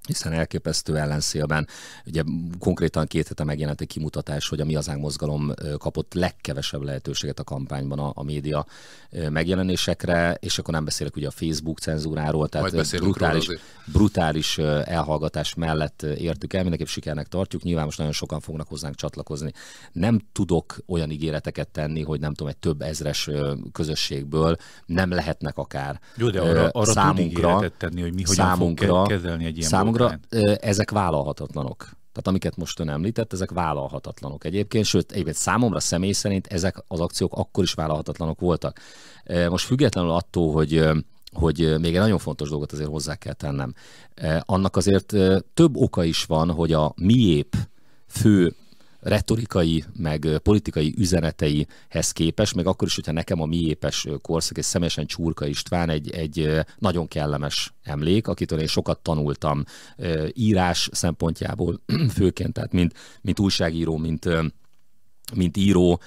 hiszen elképesztő ellenszélben, ugye konkrétan két hete megjelent egy kimutatás, hogy a Mi Hazánk mozgalom kapott legkevesebb lehetőséget a kampányban a, a média megjelenésekre, és akkor nem beszélek ugye a Facebook cenzúráról, tehát brutális, brutális elhallgatás mellett értük el, mindenképp sikernek tartjuk, nyilván most nagyon sokan fognak hozzánk csatlakozni. Nem tudok olyan ígéreteket tenni, hogy nem tudom, egy több ezres közösségből nem lehetnek akár Jó, de arra, arra számunkra, tenni, hogy mi hogyan számunkra, fog kezelni egy ilyen Számomra ezek vállalhatatlanok. Tehát amiket most ön említett, ezek vállalhatatlanok egyébként, sőt, egyébként számomra személy szerint ezek az akciók akkor is vállalhatatlanok voltak. Most függetlenül attól, hogy hogy még egy nagyon fontos dolgot azért hozzá kell tennem. Annak azért több oka is van, hogy a miép fő retorikai, meg politikai üzeneteihez képes, még akkor is, hogyha nekem a mi épes korszak, és személyesen Csurka István egy, egy nagyon kellemes emlék, akitől én sokat tanultam írás szempontjából, főként, tehát mint, mint újságíró, mint mint író,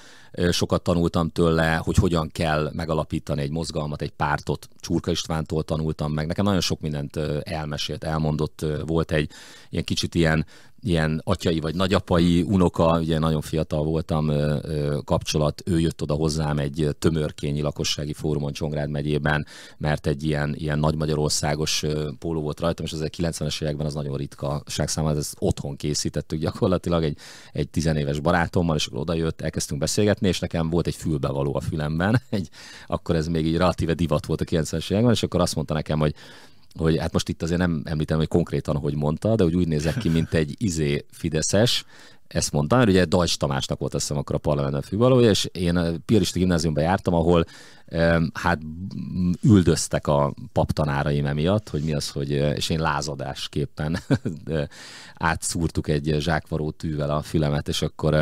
sokat tanultam tőle, hogy hogyan kell megalapítani egy mozgalmat, egy pártot. Csurka Istvántól tanultam meg. Nekem nagyon sok mindent elmesélt, elmondott. Volt egy ilyen kicsit ilyen ilyen atyai vagy nagyapai unoka, ugye nagyon fiatal voltam kapcsolat, ő jött oda hozzám egy tömörkényi lakossági fórumon Csongrád megyében, mert egy ilyen, ilyen nagy magyarországos póló volt rajtam, és az 90-es években az nagyon ritka számára ez otthon készítettük gyakorlatilag egy, egy tizenéves barátommal, és akkor oda jött, elkezdtünk beszélgetni, és nekem volt egy fülbevaló a fülemben, egy, akkor ez még így relatíve divat volt a 90-es években, és akkor azt mondta nekem, hogy hogy hát most itt azért nem említem, hogy konkrétan, hogy mondta, de hogy úgy nézek ki, mint egy izé fideszes, ezt mondtam, mert ugye Dajcs Tamásnak volt azt hiszem akkor a parlament fővalója, és én a Pirista gimnáziumban jártam, ahol hát üldöztek a paptanáraim emiatt, hogy mi az, hogy, eh, és én lázadásképpen átszúrtuk egy zsákvaró tűvel a fülemet, és akkor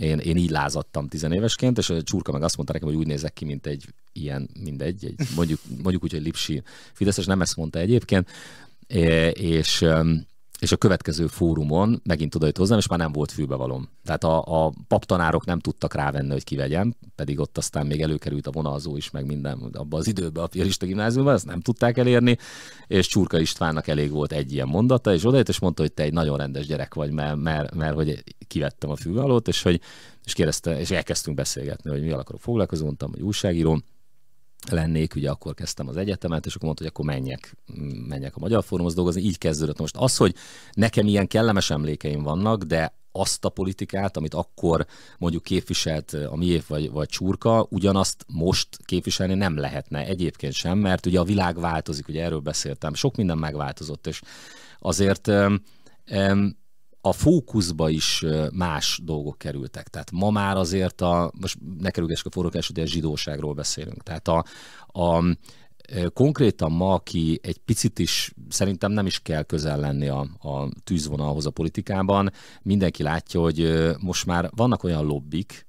én, én így lázadtam tizenévesként, és a csurka meg azt mondta nekem, hogy úgy nézek ki, mint egy ilyen, mindegy, egy, mondjuk, mondjuk úgy, hogy Lipsi Fideszes nem ezt mondta egyébként, e, és, és a következő fórumon megint jött hozzám, és már nem volt fülbevalom. Tehát a, a paptanárok nem tudtak rávenni, hogy kivegyem, pedig ott aztán még előkerült a vonalzó is, meg minden abban az időben a piarista gimnáziumban, ezt nem tudták elérni, és Csurka Istvánnak elég volt egy ilyen mondata, és odajött, és mondta, hogy te egy nagyon rendes gyerek vagy, mert, mert, mert hogy kivettem a fülbevalót, és hogy és kérdezte, és elkezdtünk beszélgetni, hogy mi akarok foglalkozni, mondtam, hogy újságíró lennék, ugye akkor kezdtem az egyetemet, és akkor mondta, hogy akkor menjek, menjek a Magyar Fórumhoz dolgozni, így kezdődött. Most az, hogy nekem ilyen kellemes emlékeim vannak, de azt a politikát, amit akkor mondjuk képviselt a miév vagy, vagy csurka, ugyanazt most képviselni nem lehetne egyébként sem, mert ugye a világ változik, ugye erről beszéltem, sok minden megváltozott, és azért um, um, a fókuszba is más dolgok kerültek. Tehát ma már azért a, most ne kerülgessük a forrókás, de a zsidóságról beszélünk. Tehát a, a konkrétan ma, aki egy picit is, szerintem nem is kell közel lenni a, a tűzvonalhoz a politikában, mindenki látja, hogy most már vannak olyan lobbik,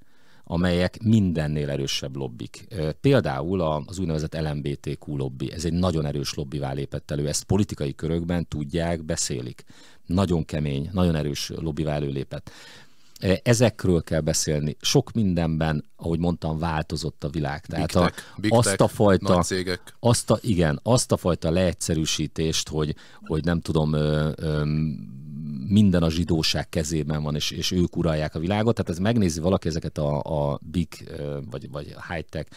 amelyek mindennél erősebb lobbik. Például az úgynevezett LMBTQ lobby, ez egy nagyon erős lobbivá lépett elő, ezt politikai körökben tudják, beszélik nagyon kemény, nagyon erős lobbivel előlépett. E, ezekről kell beszélni. Sok mindenben, ahogy mondtam, változott a világ. Tehát big tech, a, big azt tech, a fajta, azt a, igen, azt a fajta leegyszerűsítést, hogy, hogy nem tudom, ö, ö, minden a zsidóság kezében van, és, és ők uralják a világot. Tehát ez megnézi valaki ezeket a, a big, vagy, vagy high-tech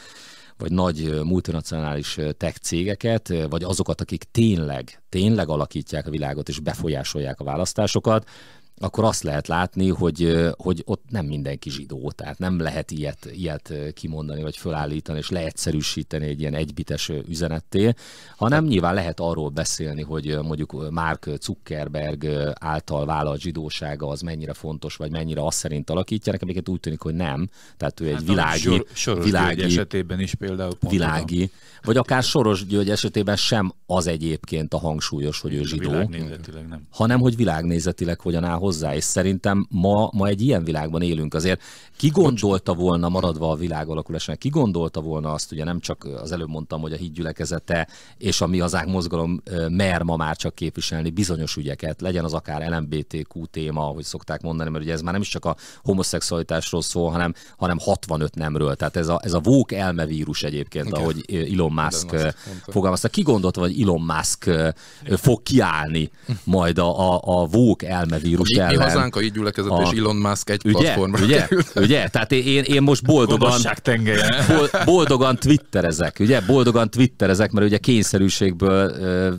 vagy nagy multinacionális tech cégeket, vagy azokat, akik tényleg, tényleg alakítják a világot és befolyásolják a választásokat, akkor azt lehet látni, hogy, hogy ott nem mindenki zsidó, tehát nem lehet ilyet, ilyet kimondani, vagy fölállítani, és leegyszerűsíteni egy ilyen egybites üzenetté, hanem nyilván lehet arról beszélni, hogy mondjuk Mark Zuckerberg által vállalt zsidósága az mennyire fontos, vagy mennyire azt szerint alakítja. Nekem egyébként úgy tűnik, hogy nem. Tehát ő egy hát világi... Sor, világi, esetében is például. Pont világi. Vagy akár Soros György esetében sem az egyébként a hangsúlyos, hogy ő zsidó, hanem hogy világnézetileg hogyan áll hozzá, és szerintem ma, ma egy ilyen világban élünk azért. Ki gondolta volna, maradva a világ alakulásának, ki gondolta volna azt, ugye nem csak az előbb mondtam, hogy a gyülekezete és a Mi Hazánk mozgalom mer ma már csak képviselni bizonyos ügyeket, legyen az akár LMBTQ téma, ahogy szokták mondani, mert ugye ez már nem is csak a homoszexualitásról szól, hanem, hanem 65 nemről. Tehát ez a, ez a vók elmevírus egyébként, Igen. ahogy Elon Musk Elon Musk fogalmazta. Ki gondolta, hogy Elon Musk fog kiállni majd a, a, a vók elmevírus így, ellen. Mi hazánk a így gyülekezet a... és Elon Musk egy ugye? platformra ugye? Kerül. Ugye? Tehát én, én most boldogan, boldogan twitterezek, ugye? Boldogan twitterezek, mert ugye kényszerűségből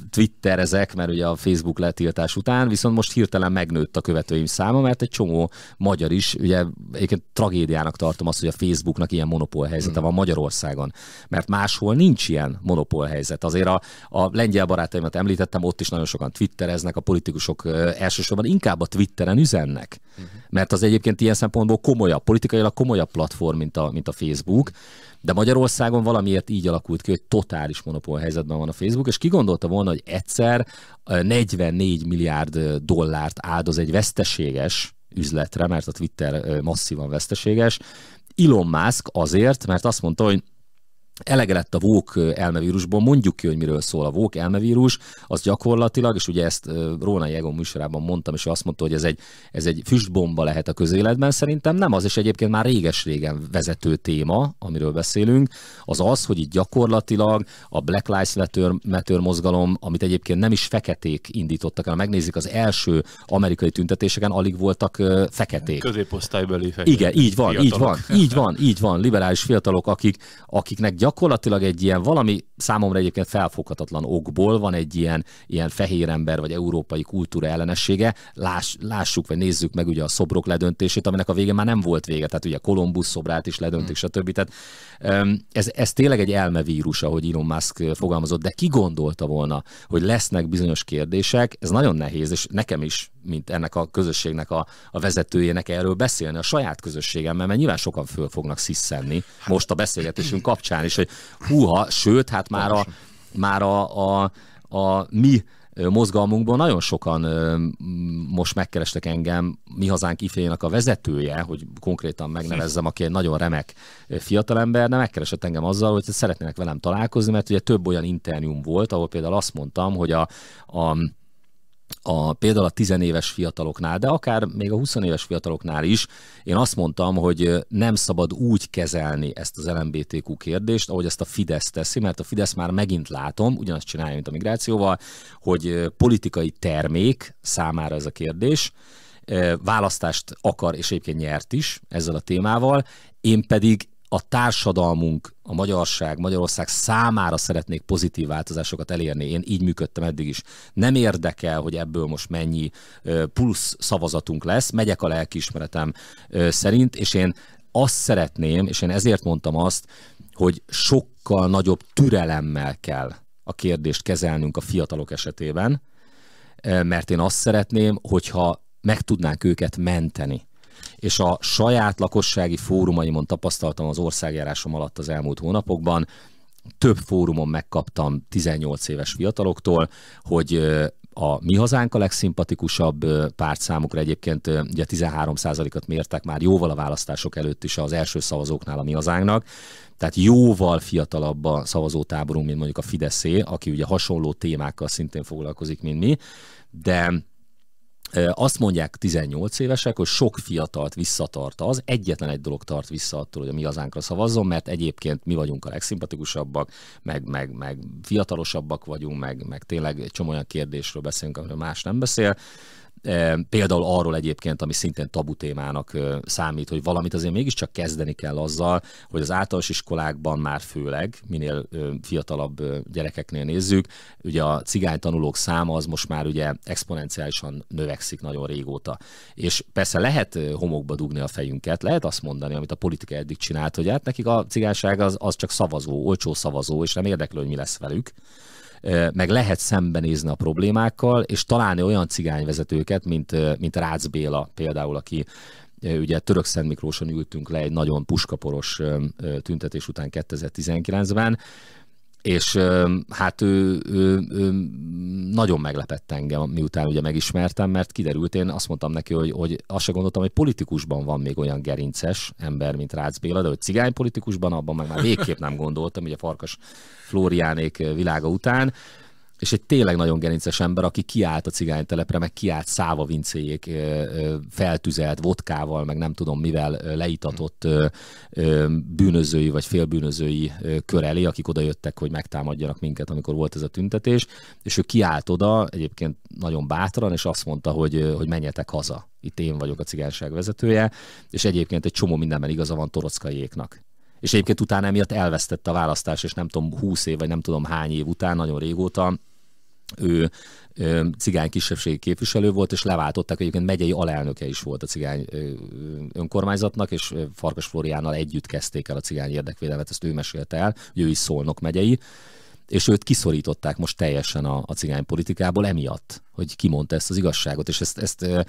twitterezek, mert ugye a Facebook letiltás után, viszont most hirtelen megnőtt a követőim száma, mert egy csomó magyar is, ugye egyébként tragédiának tartom azt, hogy a Facebooknak ilyen monopól helyzete hmm. van Magyarországon, mert máshol nincs ilyen monopól helyzet. Azért a, a lengyel barátaimat említettem, ott is nagyon sokan twittereznek, a politikusok elsősorban inkább a Twitter Twitteren üzennek. Uh-huh. Mert az egyébként ilyen szempontból komolyabb, politikailag komolyabb platform, mint a, mint a Facebook, de Magyarországon valamiért így alakult ki, hogy totális monopól helyzetben van a Facebook, és ki gondolta volna, hogy egyszer 44 milliárd dollárt áldoz egy veszteséges üzletre, mert a Twitter masszívan veszteséges, Elon Musk azért, mert azt mondta, hogy Elege lett a vók elmevírusból, mondjuk ki, hogy miről szól a vók elmevírus, az gyakorlatilag, és ugye ezt Róna Jegon műsorában mondtam, és azt mondta, hogy ez egy, ez egy füstbomba lehet a közéletben, szerintem nem az, és egyébként már réges-régen vezető téma, amiről beszélünk, az az, hogy itt gyakorlatilag a Black Lives Matter, Matter mozgalom, amit egyébként nem is feketék indítottak el, megnézik az első amerikai tüntetéseken, alig voltak feketék. Középosztálybeli feketék. Igen, így van, fiatalok. így van, így van, így van, liberális fiatalok, akik, akiknek gyakorlatilag gyakorlatilag egy ilyen valami számomra egyébként felfoghatatlan okból van egy ilyen, ilyen fehér ember vagy európai kultúra ellenessége. Láss, lássuk vagy nézzük meg ugye a szobrok ledöntését, aminek a vége már nem volt vége. Tehát ugye Kolumbusz szobrát is ledöntik, hmm. stb. Tehát ez, ez tényleg egy elmevírus, ahogy Elon Musk fogalmazott, de ki gondolta volna, hogy lesznek bizonyos kérdések, ez nagyon nehéz, és nekem is, mint ennek a közösségnek a, a vezetőjének erről beszélni a saját közösségemmel, mert nyilván sokan föl fognak sziszenni hát most a beszélgetésünk kapcsán, és hogy húha, sőt, hát már a, már a, a, a mi mozgalmunkból nagyon sokan most megkerestek engem, mi hazánk ifjének a vezetője, hogy konkrétan megnevezzem, aki egy nagyon remek fiatalember, de megkeresett engem azzal, hogy szeretnének velem találkozni, mert ugye több olyan interjúm volt, ahol például azt mondtam, hogy a, a a, például a tizenéves fiataloknál, de akár még a 20 éves fiataloknál is, én azt mondtam, hogy nem szabad úgy kezelni ezt az LMBTQ kérdést, ahogy ezt a Fidesz teszi, mert a Fidesz már megint látom, ugyanazt csinálja, mint a migrációval, hogy politikai termék számára ez a kérdés, választást akar, és egyébként nyert is ezzel a témával, én pedig a társadalmunk, a magyarság, Magyarország számára szeretnék pozitív változásokat elérni. Én így működtem eddig is. Nem érdekel, hogy ebből most mennyi plusz szavazatunk lesz, megyek a lelkiismeretem szerint, és én azt szeretném, és én ezért mondtam azt, hogy sokkal nagyobb türelemmel kell a kérdést kezelnünk a fiatalok esetében, mert én azt szeretném, hogyha meg tudnánk őket menteni és a saját lakossági fórumaimon tapasztaltam az országjárásom alatt az elmúlt hónapokban, több fórumon megkaptam 18 éves fiataloktól, hogy a mi hazánk a legszimpatikusabb párt számukra egyébként ugye 13%-at mértek már jóval a választások előtt is az első szavazóknál a mi hazánknak, tehát jóval fiatalabb a szavazótáborunk, mint mondjuk a Fideszé, aki ugye hasonló témákkal szintén foglalkozik, mint mi, de azt mondják 18 évesek, hogy sok fiatalt visszatart az, egyetlen egy dolog tart vissza attól, hogy a mi hazánkra szavazzon, mert egyébként mi vagyunk a legszimpatikusabbak, meg, meg, meg fiatalosabbak vagyunk, meg, meg tényleg egy csomó olyan kérdésről beszélünk, amiről más nem beszél. Például arról egyébként, ami szintén tabu témának számít, hogy valamit azért mégiscsak kezdeni kell azzal, hogy az általános iskolákban már főleg, minél fiatalabb gyerekeknél nézzük, ugye a cigány tanulók száma az most már ugye exponenciálisan növekszik nagyon régóta. És persze lehet homokba dugni a fejünket, lehet azt mondani, amit a politika eddig csinált, hogy hát nekik a cigányság az, az csak szavazó, olcsó szavazó, és nem érdeklő, hogy mi lesz velük meg lehet szembenézni a problémákkal, és találni olyan cigányvezetőket, mint, mint Rácz Béla például, aki ugye török Szent ültünk le egy nagyon puskaporos tüntetés után 2019-ben, és hát ő, ő, ő nagyon meglepett engem, miután ugye megismertem, mert kiderült, én azt mondtam neki, hogy, hogy azt se gondoltam, hogy politikusban van még olyan gerinces ember, mint Rácz Béla, de hogy cigány politikusban, abban meg már végképp nem gondoltam, ugye Farkas Flóriánék világa után, és egy tényleg nagyon gerinces ember, aki kiállt a cigánytelepre, meg kiállt Száva Vincéjék feltüzelt vodkával, meg nem tudom mivel leitatott bűnözői vagy félbűnözői kör elé, akik oda jöttek, hogy megtámadjanak minket, amikor volt ez a tüntetés, és ő kiállt oda, egyébként nagyon bátran, és azt mondta, hogy, hogy menjetek haza. Itt én vagyok a cigányság vezetője, és egyébként egy csomó mindenben igaza van Torockaiéknak és egyébként utána emiatt elvesztette a választás, és nem tudom, 20 év, vagy nem tudom hány év után, nagyon régóta ő cigány kisebbségi képviselő volt, és leváltották, egyébként megyei alelnöke is volt a cigány önkormányzatnak, és Farkas Floriánnal együtt kezdték el a cigány érdekvédelmet, ezt ő mesélte el, hogy ő is szólnok megyei, és őt kiszorították most teljesen a, a cigány politikából emiatt, hogy kimondta ezt az igazságot, és ezt, ezt e,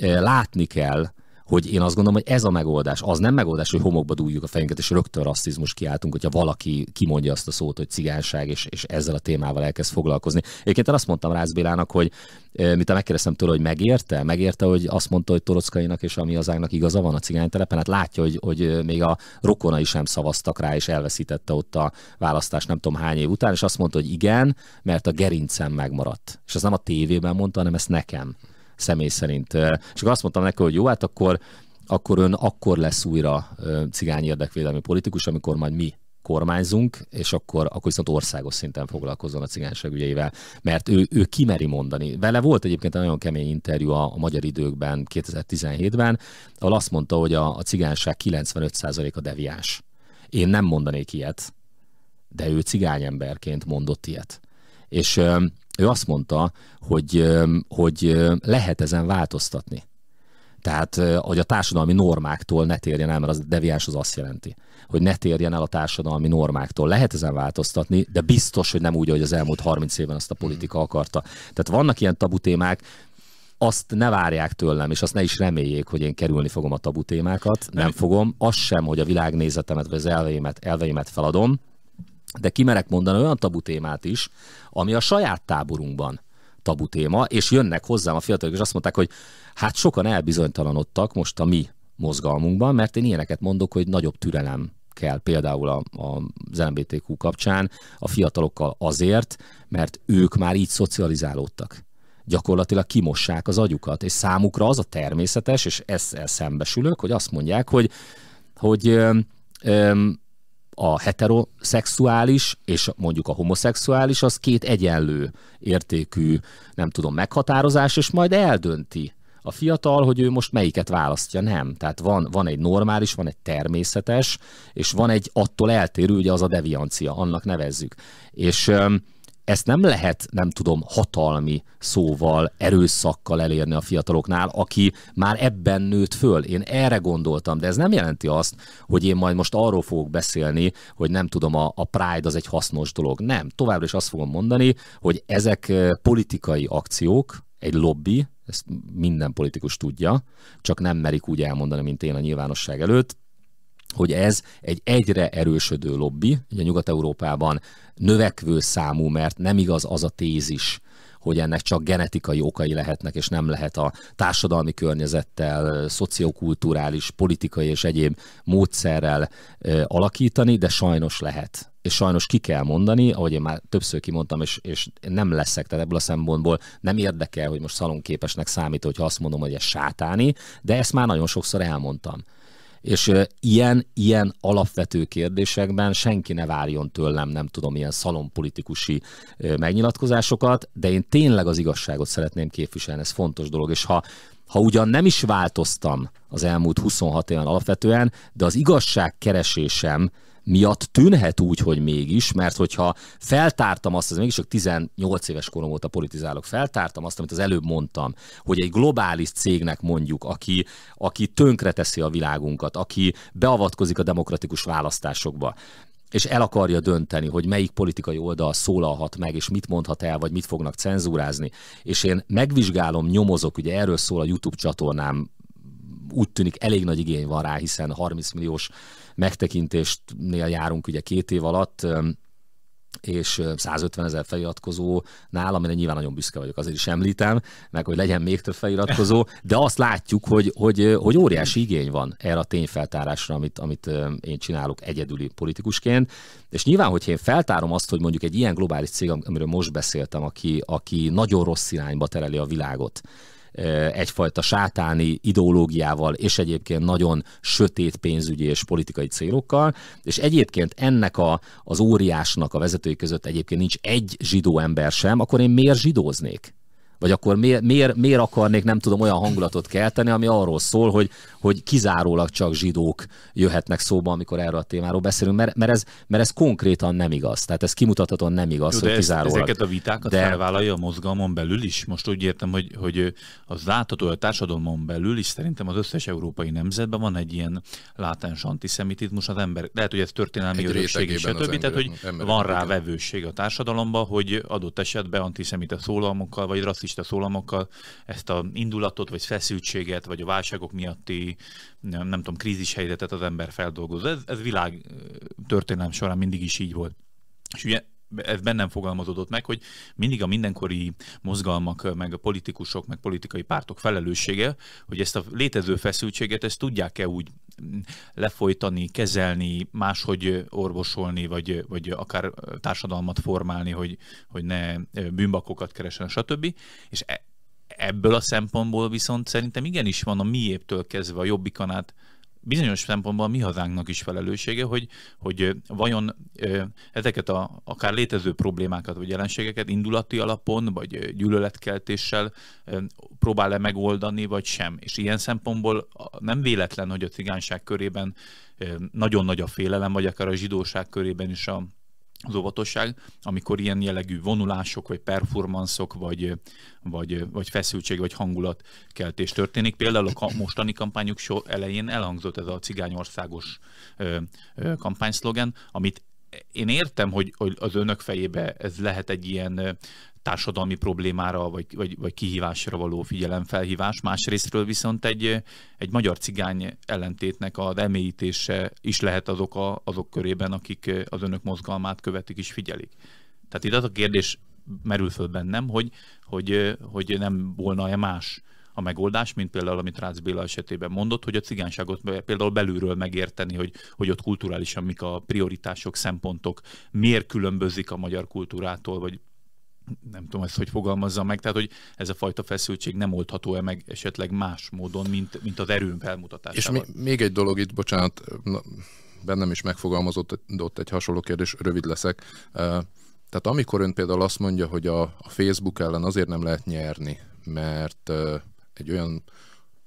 e, látni kell, hogy én azt gondolom, hogy ez a megoldás. Az nem megoldás, hogy homokba dúljuk a fejünket, és rögtön rasszizmus kiáltunk, hogyha valaki kimondja azt a szót, hogy cigánság, és, és ezzel a témával elkezd foglalkozni. Egyébként azt mondtam Rácz Bélának, hogy mit megkérdeztem tőle, hogy megérte, megérte, hogy azt mondta, hogy Torockainak és ami mi igaza van a cigánytelepen, hát látja, hogy, hogy még a rokonai sem szavaztak rá, és elveszítette ott a választást nem tudom hány év után, és azt mondta, hogy igen, mert a gerincem megmaradt. És ez nem a tévében mondta, hanem ezt nekem személy szerint. És akkor azt mondtam neki, hogy jó, hát akkor, akkor ön akkor lesz újra cigány érdekvédelmi politikus, amikor majd mi kormányzunk, és akkor, akkor viszont országos szinten foglalkozzon a cigányság ügyeivel, mert ő, ő kimeri mondani. Vele volt egyébként egy nagyon kemény interjú a, a magyar időkben, 2017-ben, ahol azt mondta, hogy a, a cigányság 95%-a deviás. Én nem mondanék ilyet, de ő cigányemberként mondott ilyet. És ő azt mondta, hogy, hogy lehet ezen változtatni. Tehát, hogy a társadalmi normáktól ne térjen el, mert az deviáns az azt jelenti, hogy ne térjen el a társadalmi normáktól. Lehet ezen változtatni, de biztos, hogy nem úgy, hogy az elmúlt 30 évben azt a mhm. politika akarta. Tehát vannak ilyen tabu témák, azt ne várják tőlem, és azt ne is reméljék, hogy én kerülni fogom a tabu témákat. Nem fogom. Azt sem, hogy a világnézetemet vagy az elveimet, elveimet feladom, de kimerek mondani olyan tabu témát is, ami a saját táborunkban tabu téma, és jönnek hozzám a fiatalok, és azt mondták, hogy hát sokan elbizonytalanodtak most a mi mozgalmunkban, mert én ilyeneket mondok, hogy nagyobb türelem kell például a, a, az LMBTQ kapcsán a fiatalokkal azért, mert ők már így szocializálódtak. Gyakorlatilag kimossák az agyukat, és számukra az a természetes, és ezzel szembesülök, hogy azt mondják, hogy, hogy öm, öm, a heteroszexuális és mondjuk a homoszexuális az két egyenlő értékű, nem tudom, meghatározás, és majd eldönti a fiatal, hogy ő most melyiket választja. Nem. Tehát van, van egy normális, van egy természetes, és van egy attól eltérő, ugye az a deviancia, annak nevezzük. És ezt nem lehet, nem tudom, hatalmi szóval, erőszakkal elérni a fiataloknál, aki már ebben nőtt föl. Én erre gondoltam, de ez nem jelenti azt, hogy én majd most arról fogok beszélni, hogy nem tudom, a, a Pride az egy hasznos dolog. Nem, továbbra is azt fogom mondani, hogy ezek politikai akciók, egy lobby, ezt minden politikus tudja, csak nem merik úgy elmondani, mint én a nyilvánosság előtt, hogy ez egy egyre erősödő lobby, ugye Nyugat-Európában növekvő számú, mert nem igaz az a tézis, hogy ennek csak genetikai okai lehetnek, és nem lehet a társadalmi környezettel, szociokulturális, politikai és egyéb módszerrel alakítani, de sajnos lehet. És sajnos ki kell mondani, ahogy én már többször kimondtam, és, és nem leszek, tehát ebből a szempontból nem érdekel, hogy most szalonképesnek számít, hogyha azt mondom, hogy ez sátáni, de ezt már nagyon sokszor elmondtam. És ilyen, ilyen alapvető kérdésekben senki ne várjon tőlem, nem tudom, ilyen szalompolitikusi megnyilatkozásokat, de én tényleg az igazságot szeretném képviselni, ez fontos dolog. És ha ha ugyan nem is változtam az elmúlt 26 éven alapvetően, de az igazság keresésem miatt tűnhet úgy, hogy mégis, mert hogyha feltártam azt, az mégis csak 18 éves korom óta politizálok, feltártam azt, amit az előbb mondtam, hogy egy globális cégnek mondjuk, aki, aki tönkreteszi a világunkat, aki beavatkozik a demokratikus választásokba, és el akarja dönteni, hogy melyik politikai oldal szólalhat meg, és mit mondhat el, vagy mit fognak cenzúrázni. És én megvizsgálom, nyomozok, ugye erről szól a YouTube csatornám úgy tűnik elég nagy igény van rá, hiszen 30 milliós megtekintéstnél járunk ugye két év alatt, és 150 ezer feliratkozó nálam, amire nyilván nagyon büszke vagyok, azért is említem, meg hogy legyen még több feliratkozó, de azt látjuk, hogy, hogy, hogy óriási igény van erre a tényfeltárásra, amit, amit én csinálok egyedüli politikusként, és nyilván, hogyha én feltárom azt, hogy mondjuk egy ilyen globális cég, amiről most beszéltem, aki, aki nagyon rossz irányba tereli a világot, Eh, egyfajta sátáni ideológiával, és egyébként nagyon sötét pénzügyi és politikai célokkal, és egyébként ennek a, az óriásnak a vezetői között egyébként nincs egy zsidó ember sem, akkor én miért zsidóznék? Vagy akkor miért, miért, miért akarnék, nem tudom, olyan hangulatot kelteni, ami arról szól, hogy, hogy kizárólag csak zsidók jöhetnek szóba, amikor erről a témáról beszélünk, mert, mert, ez, mert ez konkrétan nem igaz. Tehát ez kimutathatóan nem igaz, Jó, hogy ez, kizárólag. Ezeket a vitákat de... felvállalja a mozgalmon belül is? Most úgy értem, hogy, hogy az látható a társadalmon belül is szerintem az összes európai nemzetben van egy ilyen látens antiszemitizmus az ember. Lehet, hogy ez történelmi örökség és a többi, tehát hogy van rá vevőség a társadalomban, hogy adott esetben antiszemita szólalmokkal vagy rasszista populista szólamokkal ezt a indulatot, vagy feszültséget, vagy a válságok miatti, nem, nem tudom, krízis helyzetet az ember feldolgozza. Ez, ez világ történelem során mindig is így volt. És ugye ez bennem fogalmazódott meg, hogy mindig a mindenkori mozgalmak, meg a politikusok, meg politikai pártok felelőssége, hogy ezt a létező feszültséget, ezt tudják-e úgy lefolytani, kezelni, máshogy orvosolni, vagy, vagy akár társadalmat formálni, hogy, hogy ne bűnbakokat keresen, stb. És e, ebből a szempontból viszont szerintem igenis van a miéptől kezdve a jobbikanát, bizonyos szempontból mi hazánknak is felelőssége, hogy, hogy vajon ezeket a akár létező problémákat vagy jelenségeket indulati alapon, vagy gyűlöletkeltéssel próbál-e megoldani, vagy sem. És ilyen szempontból nem véletlen, hogy a cigányság körében nagyon nagy a félelem, vagy akár a zsidóság körében is a az óvatosság, amikor ilyen jellegű vonulások, vagy performanszok, vagy, vagy, vagy feszültség, vagy hangulatkeltés történik. Például a mostani kampányuk so elején elhangzott ez a cigányországos kampányszlogen, amit én értem, hogy, hogy az önök fejébe ez lehet egy ilyen társadalmi problémára vagy, vagy, vagy kihívásra való figyelemfelhívás, másrésztről viszont egy, egy magyar cigány ellentétnek a emélyítése is lehet azok, a, azok körében, akik az önök mozgalmát követik és figyelik. Tehát itt az a kérdés merül föl bennem, hogy, hogy, hogy nem volna-e más a megoldás, mint például, amit Rácz Béla esetében mondott, hogy a cigányságot például belülről megérteni, hogy, hogy ott kulturálisan mik a prioritások, szempontok, miért különbözik a magyar kultúrától, vagy nem tudom ezt, hogy fogalmazza meg, tehát hogy ez a fajta feszültség nem oldható-e meg esetleg más módon, mint, mint az erőm felmutatásával. És mi, még egy dolog itt, bocsánat, na, bennem is megfogalmazott egy hasonló kérdés, rövid leszek. Tehát amikor ön például azt mondja, hogy a, a Facebook ellen azért nem lehet nyerni, mert egy olyan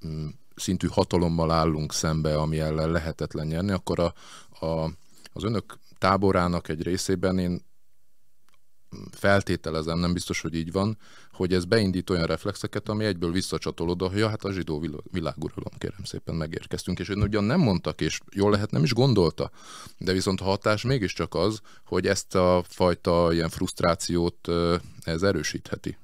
mm, szintű hatalommal állunk szembe, ami ellen lehetetlen nyerni, akkor a, a, az önök táborának egy részében én feltételezem, nem biztos, hogy így van, hogy ez beindít olyan reflexeket, ami egyből visszacsatol oda, hogy ja, hát a zsidó világuralom, kérem szépen, megérkeztünk. És én ugyan nem mondtak, és jól lehet nem is gondolta, de viszont a hatás mégiscsak az, hogy ezt a fajta ilyen frusztrációt ez erősítheti.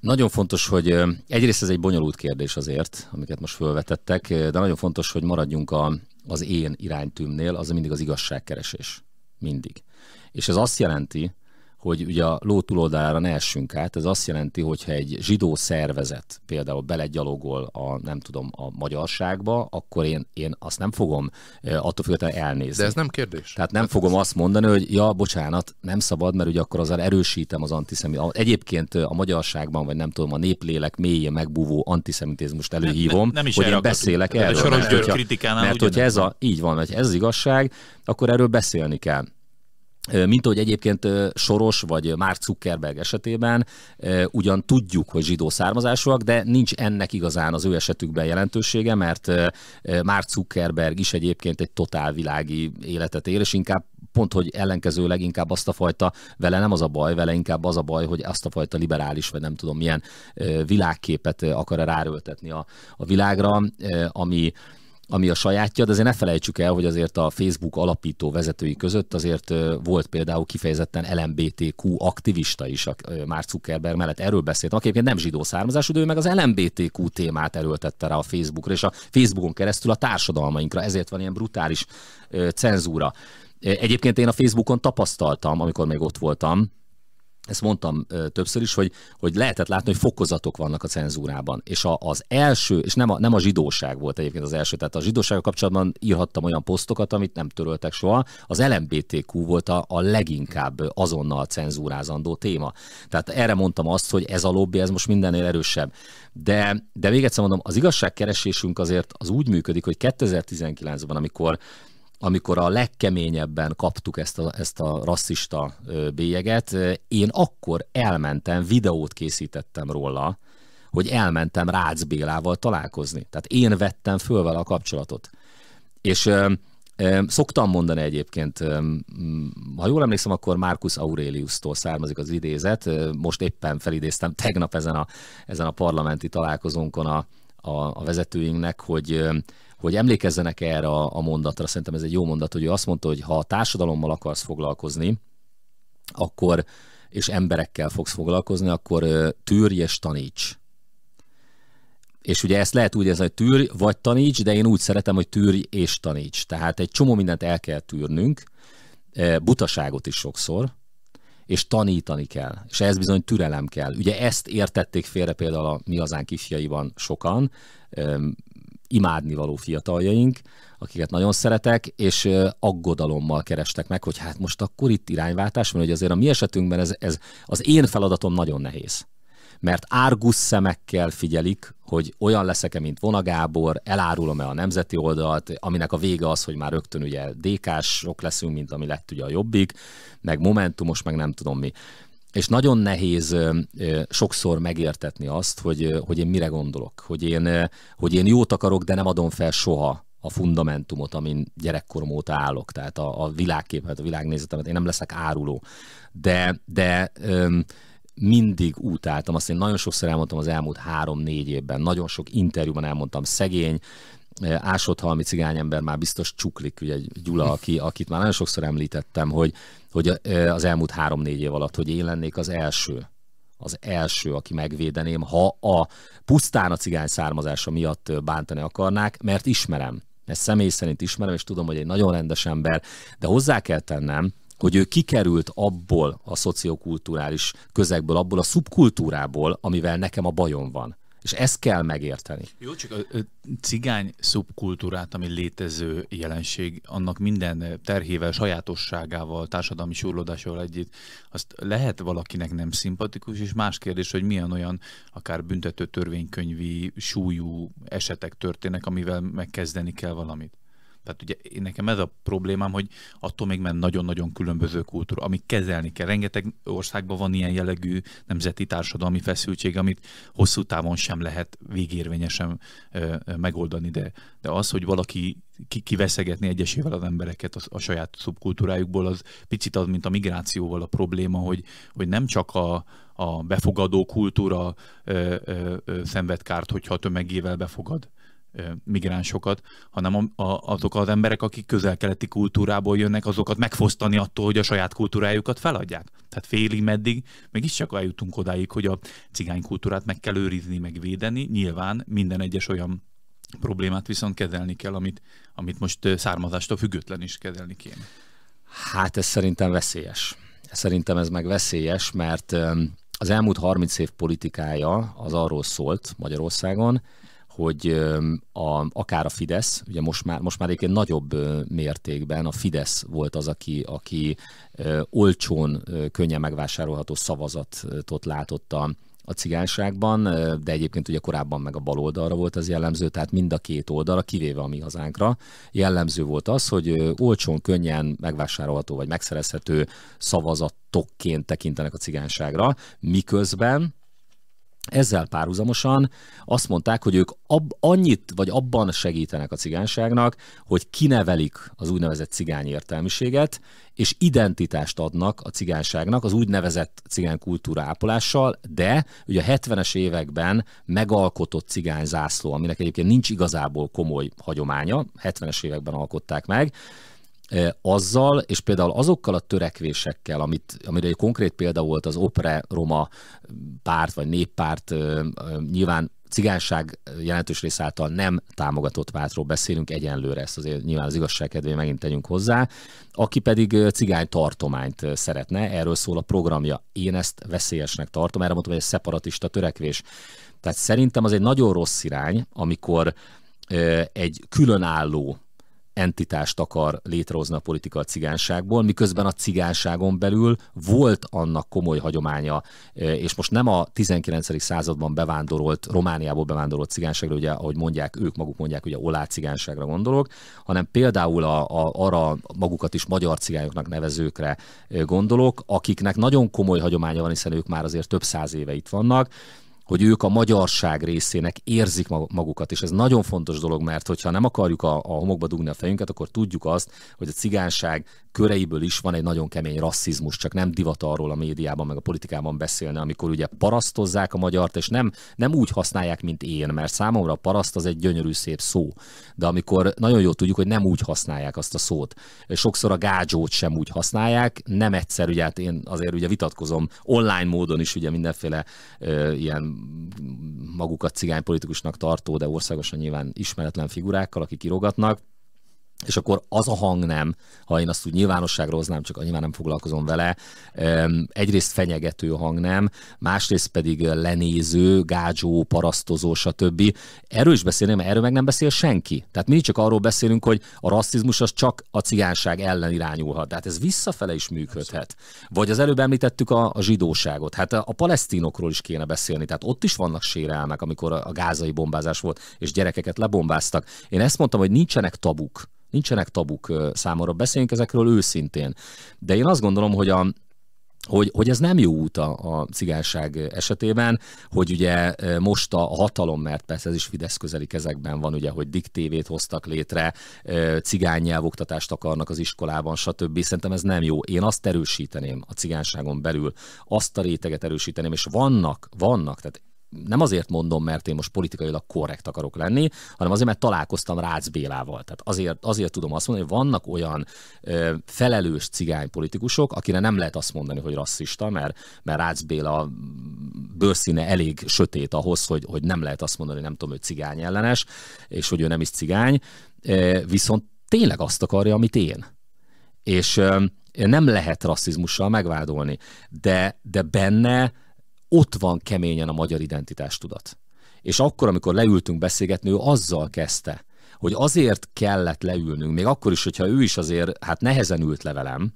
Nagyon fontos, hogy egyrészt ez egy bonyolult kérdés azért, amiket most felvetettek, de nagyon fontos, hogy maradjunk a, az én iránytűmnél, az mindig az igazságkeresés. Mindig. És ez azt jelenti, hogy ugye a ló túloldalára ne essünk át. Ez azt jelenti, hogyha egy zsidó szervezet például belegyalogol a, nem tudom, a magyarságba, akkor én, én azt nem fogom eh, attól függetlenül elnézni. De ez nem kérdés. Tehát nem hát fogom ez azt mondani, hogy ja, bocsánat, nem szabad, mert ugye akkor azzal erősítem az antiszemitizmust. Egyébként eh, a magyarságban, vagy nem tudom, a néplélek mélye megbúvó antiszemitizmust előhívom, nem, nem, nem is hogy én beszélek erről. Soros György kritikánál mert hogyha ez a, így van, hogy ez igazság, akkor erről beszélni kell. Mint ahogy egyébként Soros vagy Mark Zuckerberg esetében ugyan tudjuk, hogy zsidó származásúak, de nincs ennek igazán az ő esetükben jelentősége, mert Mark Zuckerberg is egyébként egy totálvilági életet él, és inkább pont, hogy ellenkezőleg inkább azt a fajta, vele nem az a baj, vele inkább az a baj, hogy azt a fajta liberális, vagy nem tudom milyen világképet akar ráöltetni a, a világra, ami ami a sajátja, de azért ne felejtsük el, hogy azért a Facebook alapító vezetői között azért volt például kifejezetten LMBTQ aktivista is, a már Zuckerberg mellett erről beszélt. Akiként nem zsidó származású, de ő meg az LMBTQ témát erőltette rá a Facebookra, és a Facebookon keresztül a társadalmainkra, ezért van ilyen brutális cenzúra. Egyébként én a Facebookon tapasztaltam, amikor még ott voltam, ezt mondtam többször is, hogy, hogy lehetett látni, hogy fokozatok vannak a cenzúrában. És a, az első, és nem a, nem a zsidóság volt egyébként az első, tehát a zsidóság kapcsolatban írhattam olyan posztokat, amit nem töröltek soha. Az LMBTQ volt a, a leginkább azonnal cenzúrázandó téma. Tehát erre mondtam azt, hogy ez a lobby, ez most mindennél erősebb. De, de még egyszer mondom, az igazságkeresésünk azért az úgy működik, hogy 2019-ben, amikor amikor a legkeményebben kaptuk ezt a, ezt a rasszista bélyeget, én akkor elmentem, videót készítettem róla, hogy elmentem Rácz Bélával találkozni. Tehát én vettem föl vele a kapcsolatot. És ö, ö, szoktam mondani egyébként, ö, ha jól emlékszem, akkor Marcus aurelius származik az idézet, most éppen felidéztem tegnap ezen a, ezen a parlamenti találkozónkon a, a, a vezetőinknek, hogy hogy emlékezzenek -e erre a, a mondatra, szerintem ez egy jó mondat, hogy ő azt mondta, hogy ha a társadalommal akarsz foglalkozni, akkor, és emberekkel fogsz foglalkozni, akkor tűrj és taníts. És ugye ezt lehet úgy ez, hogy tűrj vagy taníts, de én úgy szeretem, hogy tűrj és taníts. Tehát egy csomó mindent el kell tűrnünk, butaságot is sokszor, és tanítani kell. És ez bizony türelem kell. Ugye ezt értették félre például a mi hazánk ifjaiban sokan, imádnivaló fiataljaink, akiket nagyon szeretek, és aggodalommal kerestek meg, hogy hát most akkor itt irányváltás van, hogy azért a mi esetünkben ez, ez az én feladatom nagyon nehéz. Mert árgus szemekkel figyelik, hogy olyan leszek-e, mint Vonagábor, elárulom-e a nemzeti oldalt, aminek a vége az, hogy már rögtön ugye DK-sok leszünk, mint ami lett ugye a Jobbik, meg Momentumos, meg nem tudom mi és nagyon nehéz sokszor megértetni azt, hogy, hogy én mire gondolok, hogy én, hogy én jót akarok, de nem adom fel soha a fundamentumot, amin gyerekkorom óta állok, tehát a, a világképet, a világnézetemet, én nem leszek áruló. De, de öm, mindig utáltam, azt én nagyon sokszor elmondtam az elmúlt három-négy évben, nagyon sok interjúban elmondtam, szegény, Ásotthalmi cigányember már biztos csuklik, ugye Gyula, aki, akit már nagyon sokszor említettem, hogy, hogy e, az elmúlt három-négy év alatt, hogy én lennék az első, az első, aki megvédeném, ha a pusztán a cigány származása miatt bántani akarnák, mert ismerem. Ezt személy szerint ismerem, és tudom, hogy egy nagyon rendes ember, de hozzá kell tennem, hogy ő kikerült abból a szociokulturális közegből, abból a szubkultúrából, amivel nekem a bajom van. És ezt kell megérteni. Jó, csak a cigány szubkultúrát, ami létező jelenség, annak minden terhével, sajátosságával, társadalmi súrlódásával együtt, azt lehet valakinek nem szimpatikus, és más kérdés, hogy milyen olyan akár büntető törvénykönyvi súlyú esetek történnek, amivel megkezdeni kell valamit. Tehát ugye én nekem ez a problémám, hogy attól még mert nagyon-nagyon különböző kultúra, amit kezelni kell. Rengeteg országban van ilyen jellegű nemzeti társadalmi feszültség, amit hosszú távon sem lehet végérvényesen ö, ö, megoldani, de, de az, hogy valaki ki, kiveszegetni egyesével az embereket a, a saját szubkultúrájukból, az picit az, mint a migrációval a probléma, hogy, hogy nem csak a, a befogadó kultúra ö, ö, ö, szenved kárt, hogyha tömegével befogad, migránsokat, hanem a, a, azok az emberek, akik közel-keleti kultúrából jönnek, azokat megfosztani attól, hogy a saját kultúrájukat feladják. Tehát félig meddig mégiscsak eljutunk odáig, hogy a cigány kultúrát meg kell őrizni, meg védeni. Nyilván minden egyes olyan problémát viszont kezelni kell, amit, amit most származástól független is kezelni kéne. Hát ez szerintem veszélyes. Szerintem ez meg veszélyes, mert az elmúlt 30 év politikája az arról szólt Magyarországon, hogy a, akár a Fidesz, ugye most már, most már egyébként nagyobb mértékben a Fidesz volt az, aki, aki olcsón, könnyen megvásárolható szavazatot látott a, a cigányságban, de egyébként ugye korábban meg a bal oldalra volt az jellemző, tehát mind a két oldalra, kivéve a mi hazánkra, jellemző volt az, hogy olcsón, könnyen megvásárolható vagy megszerezhető szavazatokként tekintenek a cigányságra, miközben ezzel párhuzamosan azt mondták, hogy ők ab, annyit vagy abban segítenek a cigányságnak, hogy kinevelik az úgynevezett cigány értelmiséget, és identitást adnak a cigányságnak az úgynevezett cigány kultúra ápolással, de ugye a 70-es években megalkotott cigány zászló, aminek egyébként nincs igazából komoly hagyománya, 70-es években alkották meg, azzal, és például azokkal a törekvésekkel, amit, amire egy konkrét példa volt az Opre Roma párt, vagy néppárt, nyilván cigánság jelentős rész által nem támogatott pártról beszélünk egyenlőre, ezt azért nyilván az igazság kedvéért megint tegyünk hozzá, aki pedig cigány tartományt szeretne, erről szól a programja. Én ezt veszélyesnek tartom, erre mondtam, hogy egy szeparatista törekvés. Tehát szerintem az egy nagyon rossz irány, amikor egy különálló entitást akar létrehozni a politika a cigánságból, miközben a cigánságon belül volt annak komoly hagyománya, e, és most nem a 19. században bevándorolt, Romániából bevándorolt cigánságra, ugye, ahogy mondják, ők maguk mondják, ugye olá cigánságra gondolok, hanem például a, a, arra magukat is magyar cigányoknak nevezőkre e, gondolok, akiknek nagyon komoly hagyománya van, hiszen ők már azért több száz éve itt vannak, hogy ők a magyarság részének érzik magukat. És ez nagyon fontos dolog, mert hogyha nem akarjuk a, a homokba dugni a fejünket, akkor tudjuk azt, hogy a cigánság köreiből is van egy nagyon kemény rasszizmus, csak nem divat arról a médiában, meg a politikában beszélni, amikor ugye parasztozzák a magyart, és nem, nem úgy használják, mint én, mert számomra a paraszt az egy gyönyörű szép szó. De amikor nagyon jól tudjuk, hogy nem úgy használják azt a szót. Sokszor a gádzsót sem úgy használják, nem egyszer, ugye hát én azért ugye vitatkozom online módon is ugye mindenféle ö, ilyen magukat cigánypolitikusnak tartó, de országosan nyilván ismeretlen figurákkal, akik irogatnak, és akkor az a hang nem, ha én azt úgy nyilvánosságra hoznám, csak nyilván nem foglalkozom vele, egyrészt fenyegető hang nem, másrészt pedig lenéző, gágyó, parasztozó, stb. Erről is beszélni, mert erről meg nem beszél senki. Tehát mi csak arról beszélünk, hogy a rasszizmus az csak a cigánság ellen irányulhat. Tehát ez visszafele is működhet. Vagy az előbb említettük a, a zsidóságot. Hát a, a palesztinokról is kéne beszélni. Tehát ott is vannak sérelmek, amikor a, a gázai bombázás volt, és gyerekeket lebombáztak. Én ezt mondtam, hogy nincsenek tabuk nincsenek tabuk számomra, beszéljünk ezekről őszintén. De én azt gondolom, hogy a, hogy, hogy ez nem jó út a, a cigányság esetében, hogy ugye most a hatalom, mert persze ez is Fidesz közeli kezekben van, ugye, hogy diktévét hoztak létre, cigány nyelvoktatást akarnak az iskolában, stb. Szerintem ez nem jó. Én azt erősíteném a cigányságon belül, azt a réteget erősíteném, és vannak, vannak, tehát nem azért mondom, mert én most politikailag korrekt akarok lenni, hanem azért, mert találkoztam Rácz Bélával. Tehát azért, azért tudom azt mondani, hogy vannak olyan ö, felelős cigány politikusok, akire nem lehet azt mondani, hogy rasszista, mert, mert Rácz Béla bőrszíne elég sötét ahhoz, hogy, hogy nem lehet azt mondani, hogy nem tudom, hogy cigány ellenes, és hogy ő nem is cigány, ö, viszont tényleg azt akarja, amit én. És ö, nem lehet rasszizmussal megvádolni, de, de benne ott van keményen a magyar tudat És akkor, amikor leültünk beszélgetni, ő azzal kezdte, hogy azért kellett leülnünk, még akkor is, hogyha ő is azért hát nehezen ült levelem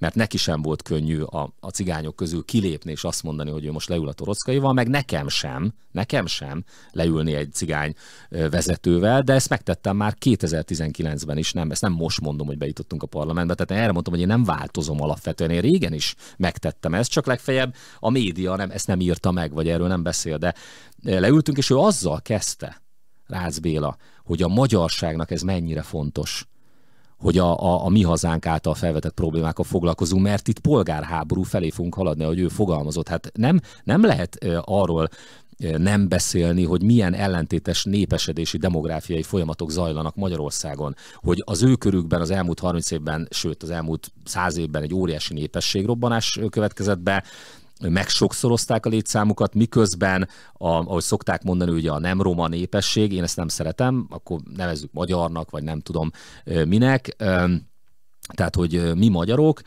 mert neki sem volt könnyű a, a cigányok közül kilépni és azt mondani, hogy ő most leül a torockaival, meg nekem sem, nekem sem leülni egy cigány vezetővel, de ezt megtettem már 2019-ben is, nem, ezt nem most mondom, hogy bejutottunk a parlamentbe, tehát erre mondtam, hogy én nem változom alapvetően, én régen is megtettem ezt, csak legfeljebb a média nem, ezt nem írta meg, vagy erről nem beszél, de leültünk, és ő azzal kezdte, Rácz Béla, hogy a magyarságnak ez mennyire fontos, hogy a, a, a mi hazánk által felvetett problémákkal foglalkozunk, mert itt polgárháború felé fogunk haladni, ahogy ő fogalmazott. Hát nem, nem lehet arról nem beszélni, hogy milyen ellentétes népesedési demográfiai folyamatok zajlanak Magyarországon, hogy az ő körükben az elmúlt 30 évben, sőt az elmúlt 100 évben egy óriási népességrobbanás következett be, megsokszorozták a létszámukat, miközben, a, ahogy szokták mondani, ugye a nem roma népesség, én ezt nem szeretem, akkor nevezzük magyarnak, vagy nem tudom minek, tehát, hogy mi magyarok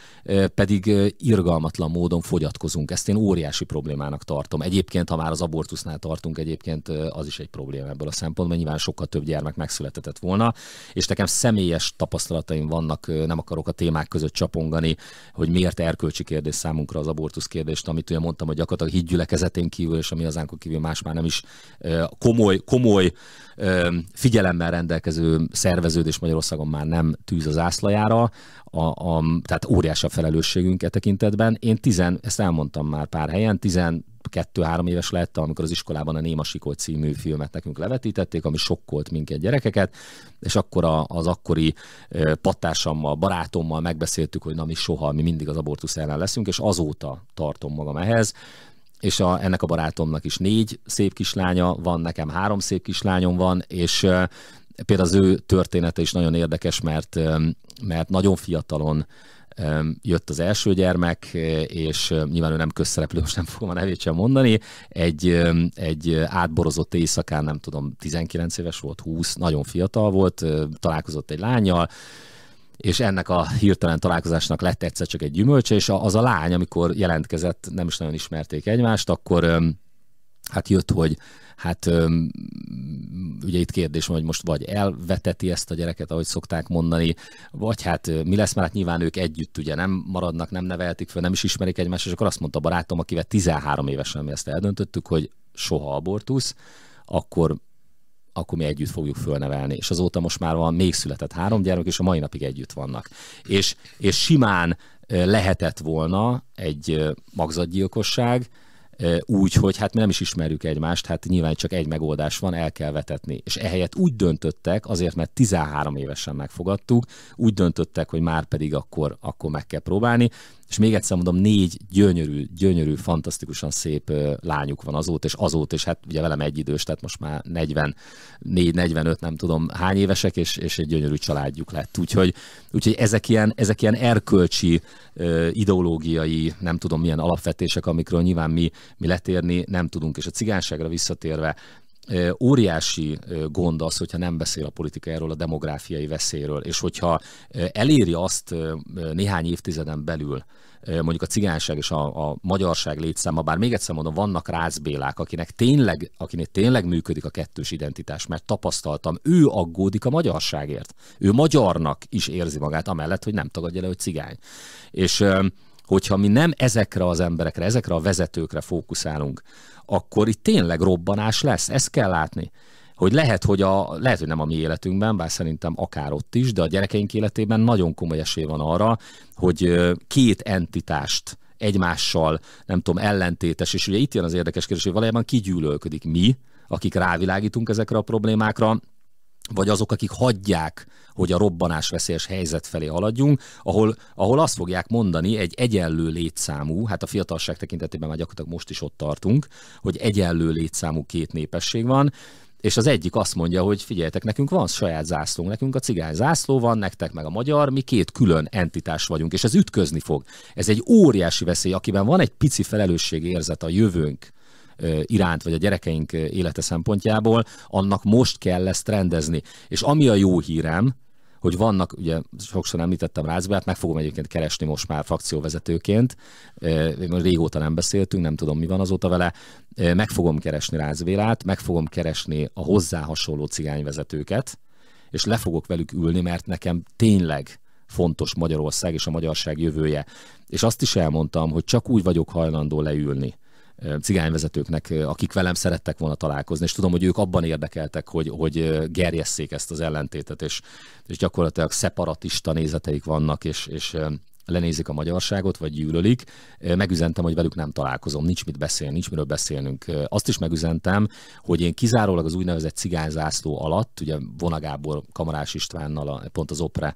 pedig irgalmatlan módon fogyatkozunk. Ezt én óriási problémának tartom. Egyébként, ha már az abortusznál tartunk, egyébként az is egy probléma ebből a szempontból, nyilván sokkal több gyermek megszületett volna, és nekem személyes tapasztalataim vannak, nem akarok a témák között csapongani, hogy miért erkölcsi kérdés számunkra az abortusz kérdést, amit ugye mondtam, hogy gyakorlatilag hídgyülekezetén kívül, és ami az hazánkon kívül más már nem is komoly, komoly figyelemmel rendelkező szerveződés Magyarországon már nem tűz az ászlajára a, a, tehát óriási a felelősségünk e tekintetben. Én tizen, ezt elmondtam már pár helyen, tizen kettő-három éves lettem, amikor az iskolában a Néma Sikó című filmet nekünk levetítették, ami sokkolt minket gyerekeket, és akkor a, az akkori pattársammal, barátommal megbeszéltük, hogy na mi soha, mi mindig az abortusz ellen leszünk, és azóta tartom magam ehhez, és a, ennek a barátomnak is négy szép kislánya van, nekem három szép kislányom van, és például az ő története is nagyon érdekes, mert, mert nagyon fiatalon jött az első gyermek, és nyilván ő nem közszereplő, most nem fogom a nevét sem mondani, egy, egy átborozott éjszakán, nem tudom, 19 éves volt, 20, nagyon fiatal volt, találkozott egy lányjal, és ennek a hirtelen találkozásnak lett egyszer csak egy gyümölcse, és az a lány, amikor jelentkezett, nem is nagyon ismerték egymást, akkor hát jött, hogy hát ugye itt kérdés van, hogy most vagy elveteti ezt a gyereket, ahogy szokták mondani, vagy hát mi lesz, mert hát nyilván ők együtt ugye nem maradnak, nem neveltik fel, nem is ismerik egymást, és akkor azt mondta barátom, akivel 13 évesen mi ezt eldöntöttük, hogy soha abortusz, akkor akkor mi együtt fogjuk fölnevelni. És azóta most már van, még született három gyermek, és a mai napig együtt vannak. És, és simán lehetett volna egy magzatgyilkosság, úgy, hogy hát mi nem is ismerjük egymást, hát nyilván csak egy megoldás van, el kell vetetni. És ehelyett úgy döntöttek, azért mert 13 évesen megfogadtuk, úgy döntöttek, hogy már pedig akkor, akkor meg kell próbálni és még egyszer mondom, négy gyönyörű, gyönyörű, fantasztikusan szép lányuk van azóta, és azóta, és hát ugye velem egy idős, tehát most már 44-45, nem tudom hány évesek, és, és egy gyönyörű családjuk lett. Úgyhogy, úgyhogy ezek, ilyen, ezek ilyen erkölcsi, ideológiai, nem tudom milyen alapvetések, amikről nyilván mi, mi letérni nem tudunk. És a cigánságra visszatérve, óriási gond az, hogyha nem beszél a politika erről a demográfiai veszélyről, és hogyha eléri azt néhány évtizeden belül, mondjuk a cigányság és a, a magyarság létszáma, bár még egyszer mondom, vannak rázbélák, akinek tényleg, akinek tényleg működik a kettős identitás, mert tapasztaltam, ő aggódik a magyarságért. Ő magyarnak is érzi magát, amellett, hogy nem tagadja le, hogy cigány. És hogyha mi nem ezekre az emberekre, ezekre a vezetőkre fókuszálunk, akkor itt tényleg robbanás lesz, ezt kell látni. Hogy lehet, hogy, a, lehet, hogy nem a mi életünkben, bár szerintem akár ott is, de a gyerekeink életében nagyon komoly esély van arra, hogy két entitást egymással, nem tudom, ellentétes, és ugye itt jön az érdekes kérdés, hogy valójában kigyűlölködik mi, akik rávilágítunk ezekre a problémákra, vagy azok, akik hagyják, hogy a veszélyes helyzet felé haladjunk, ahol, ahol azt fogják mondani egy egyenlő létszámú, hát a fiatalság tekintetében már gyakorlatilag most is ott tartunk, hogy egyenlő létszámú két népesség van, és az egyik azt mondja, hogy figyeljetek, nekünk van saját zászlónk, nekünk a cigány zászló van, nektek meg a magyar, mi két külön entitás vagyunk, és ez ütközni fog. Ez egy óriási veszély, akiben van egy pici felelősségérzet a jövőnk iránt, vagy a gyerekeink élete szempontjából, annak most kell ezt rendezni. És ami a jó hírem, hogy vannak, ugye sokszor említettem Rácbát, meg fogom egyébként keresni most már frakcióvezetőként, régóta nem beszéltünk, nem tudom mi van azóta vele, meg fogom keresni Rácbélát, meg fogom keresni a hozzá hasonló cigányvezetőket, és le fogok velük ülni, mert nekem tényleg fontos Magyarország és a magyarság jövője. És azt is elmondtam, hogy csak úgy vagyok hajlandó leülni, cigányvezetőknek, akik velem szerettek volna találkozni, és tudom, hogy ők abban érdekeltek, hogy, hogy gerjesszék ezt az ellentétet, és, és gyakorlatilag szeparatista nézeteik vannak, és, és lenézik a magyarságot, vagy gyűlölik. Megüzentem, hogy velük nem találkozom, nincs mit beszélni, nincs miről beszélnünk. Azt is megüzentem, hogy én kizárólag az úgynevezett cigányzászló alatt, ugye Vonagábor Kamarás Istvánnal, a, pont az Opre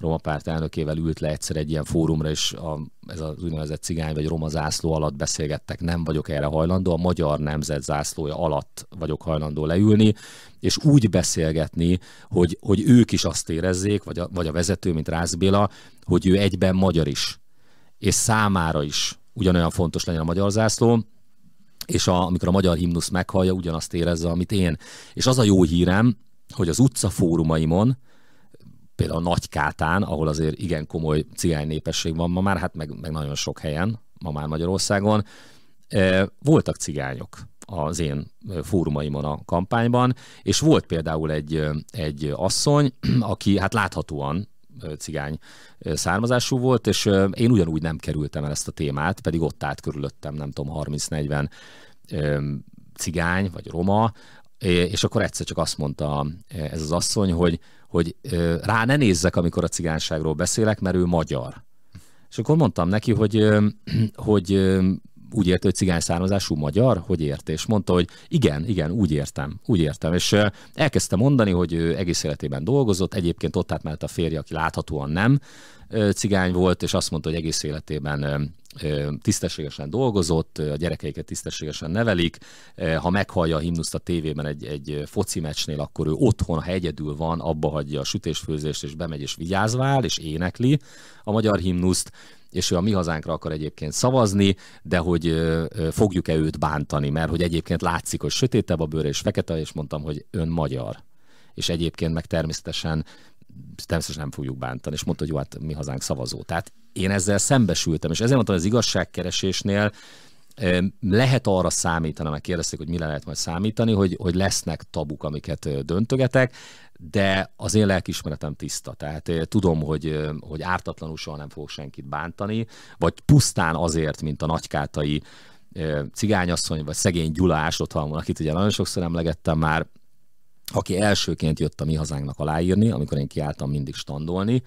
Roma párt elnökével ült le egyszer egy ilyen fórumra, és a, ez az úgynevezett cigány vagy roma zászló alatt beszélgettek, nem vagyok erre hajlandó, a magyar nemzet zászlója alatt vagyok hajlandó leülni, és úgy beszélgetni, hogy, hogy ők is azt érezzék, vagy a, vagy a vezető, mint Rász Béla, hogy ő egyben magyar is, és számára is ugyanolyan fontos legyen a magyar zászló, és a, amikor a magyar himnusz meghallja, ugyanazt érezze, amit én. És az a jó hírem, hogy az utca fórumaimon, például Nagykátán, ahol azért igen komoly cigány népesség van ma már, hát meg, meg nagyon sok helyen, ma már Magyarországon, e, voltak cigányok az én fórumaimon a kampányban, és volt például egy, egy asszony, aki hát láthatóan cigány származású volt, és én ugyanúgy nem kerültem el ezt a témát, pedig ott állt körülöttem, nem tudom, 30-40 cigány vagy roma, és akkor egyszer csak azt mondta e, ez az asszony, hogy hogy rá ne nézzek, amikor a cigányságról beszélek, mert ő magyar. És akkor mondtam neki, hogy, hogy úgy ért, hogy cigány származású magyar, hogy ért? És mondta, hogy igen, igen, úgy értem, úgy értem. És elkezdte mondani, hogy ő egész életében dolgozott, egyébként ott átment a férje, aki láthatóan nem, cigány volt, és azt mondta, hogy egész életében tisztességesen dolgozott, a gyerekeiket tisztességesen nevelik. Ha meghallja a himnuszt a tévében egy, egy foci meccsnél, akkor ő otthon, ha egyedül van, abba hagyja a sütésfőzést, és bemegy és vigyázvál, és énekli a magyar himnuszt és ő a mi hazánkra akar egyébként szavazni, de hogy fogjuk-e őt bántani, mert hogy egyébként látszik, hogy sötétebb a bőre és fekete, és mondtam, hogy ön magyar és egyébként meg természetesen természetesen nem fogjuk bántani, és mondta, hogy jó, hát mi hazánk szavazó. Tehát én ezzel szembesültem, és ezért mondtam, hogy az igazságkeresésnél lehet arra számítani, mert kérdezték, hogy mire lehet majd számítani, hogy, hogy lesznek tabuk, amiket döntögetek, de az én lelkismeretem tiszta, tehát tudom, hogy, hogy ártatlanul soha nem fogok senkit bántani, vagy pusztán azért, mint a nagykátai cigányasszony, vagy szegény Gyula Ásotthalmon, akit ugye nagyon sokszor emlegettem már, aki elsőként jött a mi hazánknak aláírni, amikor én kiálltam mindig standolni,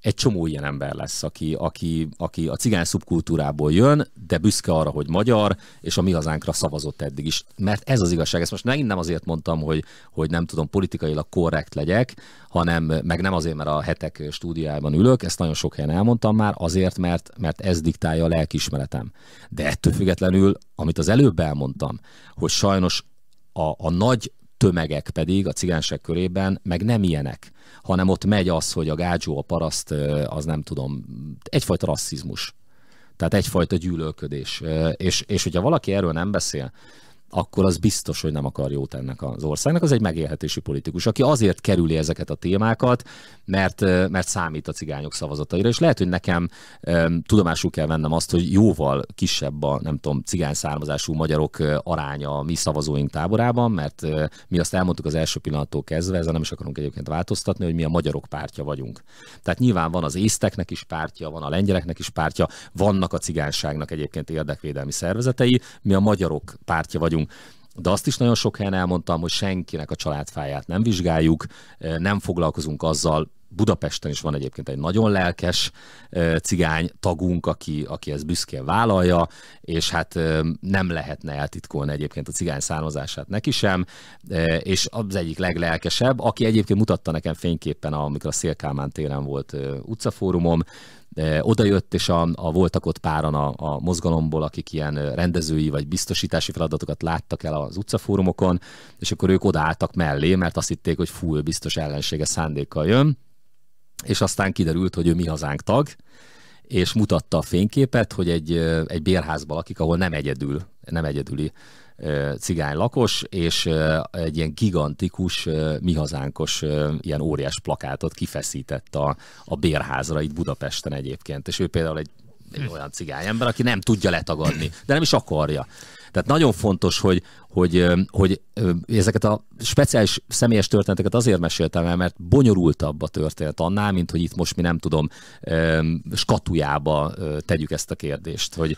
egy csomó ilyen ember lesz, aki, aki, aki a cigány szubkultúrából jön, de büszke arra, hogy magyar, és a mi hazánkra szavazott eddig is. Mert ez az igazság, ezt most megint nem azért mondtam, hogy, hogy nem tudom, politikailag korrekt legyek, hanem meg nem azért, mert a hetek stúdiában ülök, ezt nagyon sok helyen elmondtam már, azért, mert, mert ez diktálja a lelkiismeretem. De ettől függetlenül, amit az előbb elmondtam, hogy sajnos a, a nagy tömegek pedig a cigánsek körében meg nem ilyenek, hanem ott megy az, hogy a gácsó, a paraszt, az nem tudom, egyfajta rasszizmus. Tehát egyfajta gyűlölködés. És, és hogyha valaki erről nem beszél, akkor az biztos, hogy nem akar jót ennek az országnak. Az egy megélhetési politikus, aki azért kerüli ezeket a témákat, mert, mert számít a cigányok szavazataira, és lehet, hogy nekem tudomásul kell vennem azt, hogy jóval kisebb a, nem tudom, cigány származású magyarok aránya a mi szavazóink táborában, mert mi azt elmondtuk az első pillanattól kezdve, ezzel nem is akarunk egyébként változtatni, hogy mi a magyarok pártja vagyunk. Tehát nyilván van az észteknek is pártja, van a lengyeleknek is pártja, vannak a cigányságnak egyébként érdekvédelmi szervezetei, mi a magyarok pártja vagyunk, vagyunk. De azt is nagyon sok helyen elmondtam, hogy senkinek a családfáját nem vizsgáljuk, nem foglalkozunk azzal, Budapesten is van egyébként egy nagyon lelkes cigány tagunk, aki, aki ezt büszkén vállalja, és hát nem lehetne eltitkolni egyébként a cigány származását neki sem, és az egyik leglelkesebb, aki egyébként mutatta nekem fényképpen, amikor a Szélkálmán téren volt utcafórumom, oda jött, és a, a voltak ott páran a, a mozgalomból, akik ilyen rendezői vagy biztosítási feladatokat láttak el az utcafórumokon, és akkor ők odaálltak mellé, mert azt hitték, hogy full biztos ellensége szándékkal jön, és aztán kiderült, hogy ő mi hazánk tag, és mutatta a fényképet, hogy egy, egy bérházba lakik, ahol nem egyedül, nem egyedüli cigány lakos, és egy ilyen gigantikus, mi hazánkos, ilyen óriás plakátot kifeszített a, a bérházra itt Budapesten egyébként. És ő például egy egy hm. olyan cigány ember, aki nem tudja letagadni, de nem is akarja. Tehát nagyon fontos, hogy, hogy, hogy ezeket a speciális személyes történeteket azért meséltem el, mert bonyolultabb a történet annál, mint hogy itt most mi nem tudom, skatujába tegyük ezt a kérdést, hogy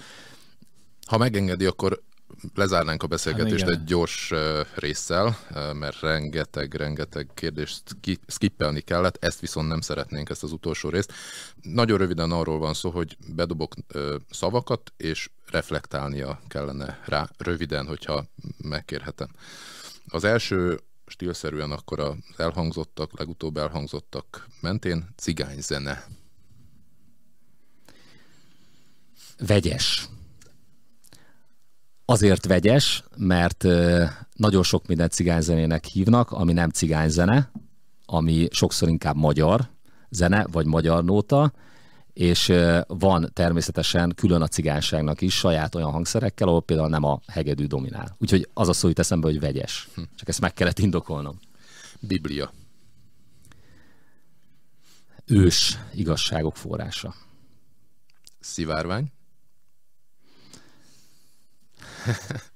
ha megengedi, akkor lezárnánk a beszélgetést hát, egy gyors résszel, mert rengeteg-rengeteg kérdést skippelni kellett, ezt viszont nem szeretnénk, ezt az utolsó részt. Nagyon röviden arról van szó, hogy bedobok szavakat, és reflektálnia kellene rá röviden, hogyha megkérhetem. Az első stílszerűen akkor az elhangzottak, legutóbb elhangzottak mentén cigányzene. Vegyes azért vegyes, mert nagyon sok mindent cigányzenének hívnak, ami nem cigányzene, ami sokszor inkább magyar zene, vagy magyar nóta, és van természetesen külön a cigányságnak is saját olyan hangszerekkel, ahol például nem a hegedű dominál. Úgyhogy az a szó teszem, eszembe, hogy vegyes. Hm. Csak ezt meg kellett indokolnom. Biblia. Ős igazságok forrása. Szivárvány.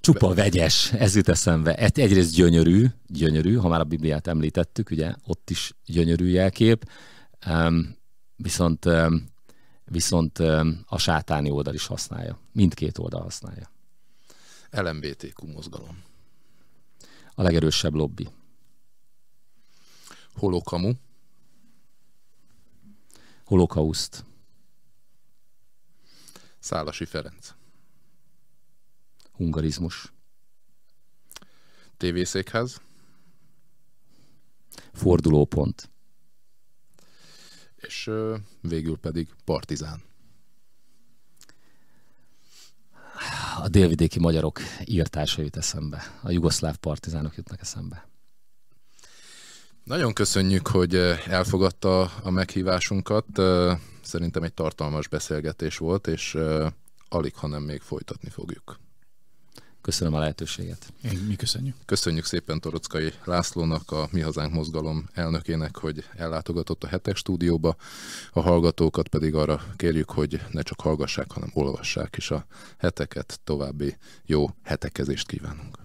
Csupa vegyes, ez jut eszembe. egyrészt gyönyörű, gyönyörű, ha már a Bibliát említettük, ugye, ott is gyönyörű jelkép, um, viszont, um, viszont um, a sátáni oldal is használja. Mindkét oldal használja. LMBTQ mozgalom. A legerősebb lobby. Holokamu. Holokauszt. Szálasi Ferenc hungarizmus. Tévészékház? Fordulópont. És végül pedig Partizán. A délvidéki magyarok írtása jut eszembe. A jugoszláv partizánok jutnak eszembe. Nagyon köszönjük, hogy elfogadta a meghívásunkat. Szerintem egy tartalmas beszélgetés volt, és alig, hanem még folytatni fogjuk. Köszönöm a lehetőséget. Mi köszönjük. Köszönjük szépen Torockai Lászlónak, a Mi Hazánk Mozgalom elnökének, hogy ellátogatott a hetek stúdióba. A hallgatókat pedig arra kérjük, hogy ne csak hallgassák, hanem olvassák is a heteket. További jó hetekezést kívánunk.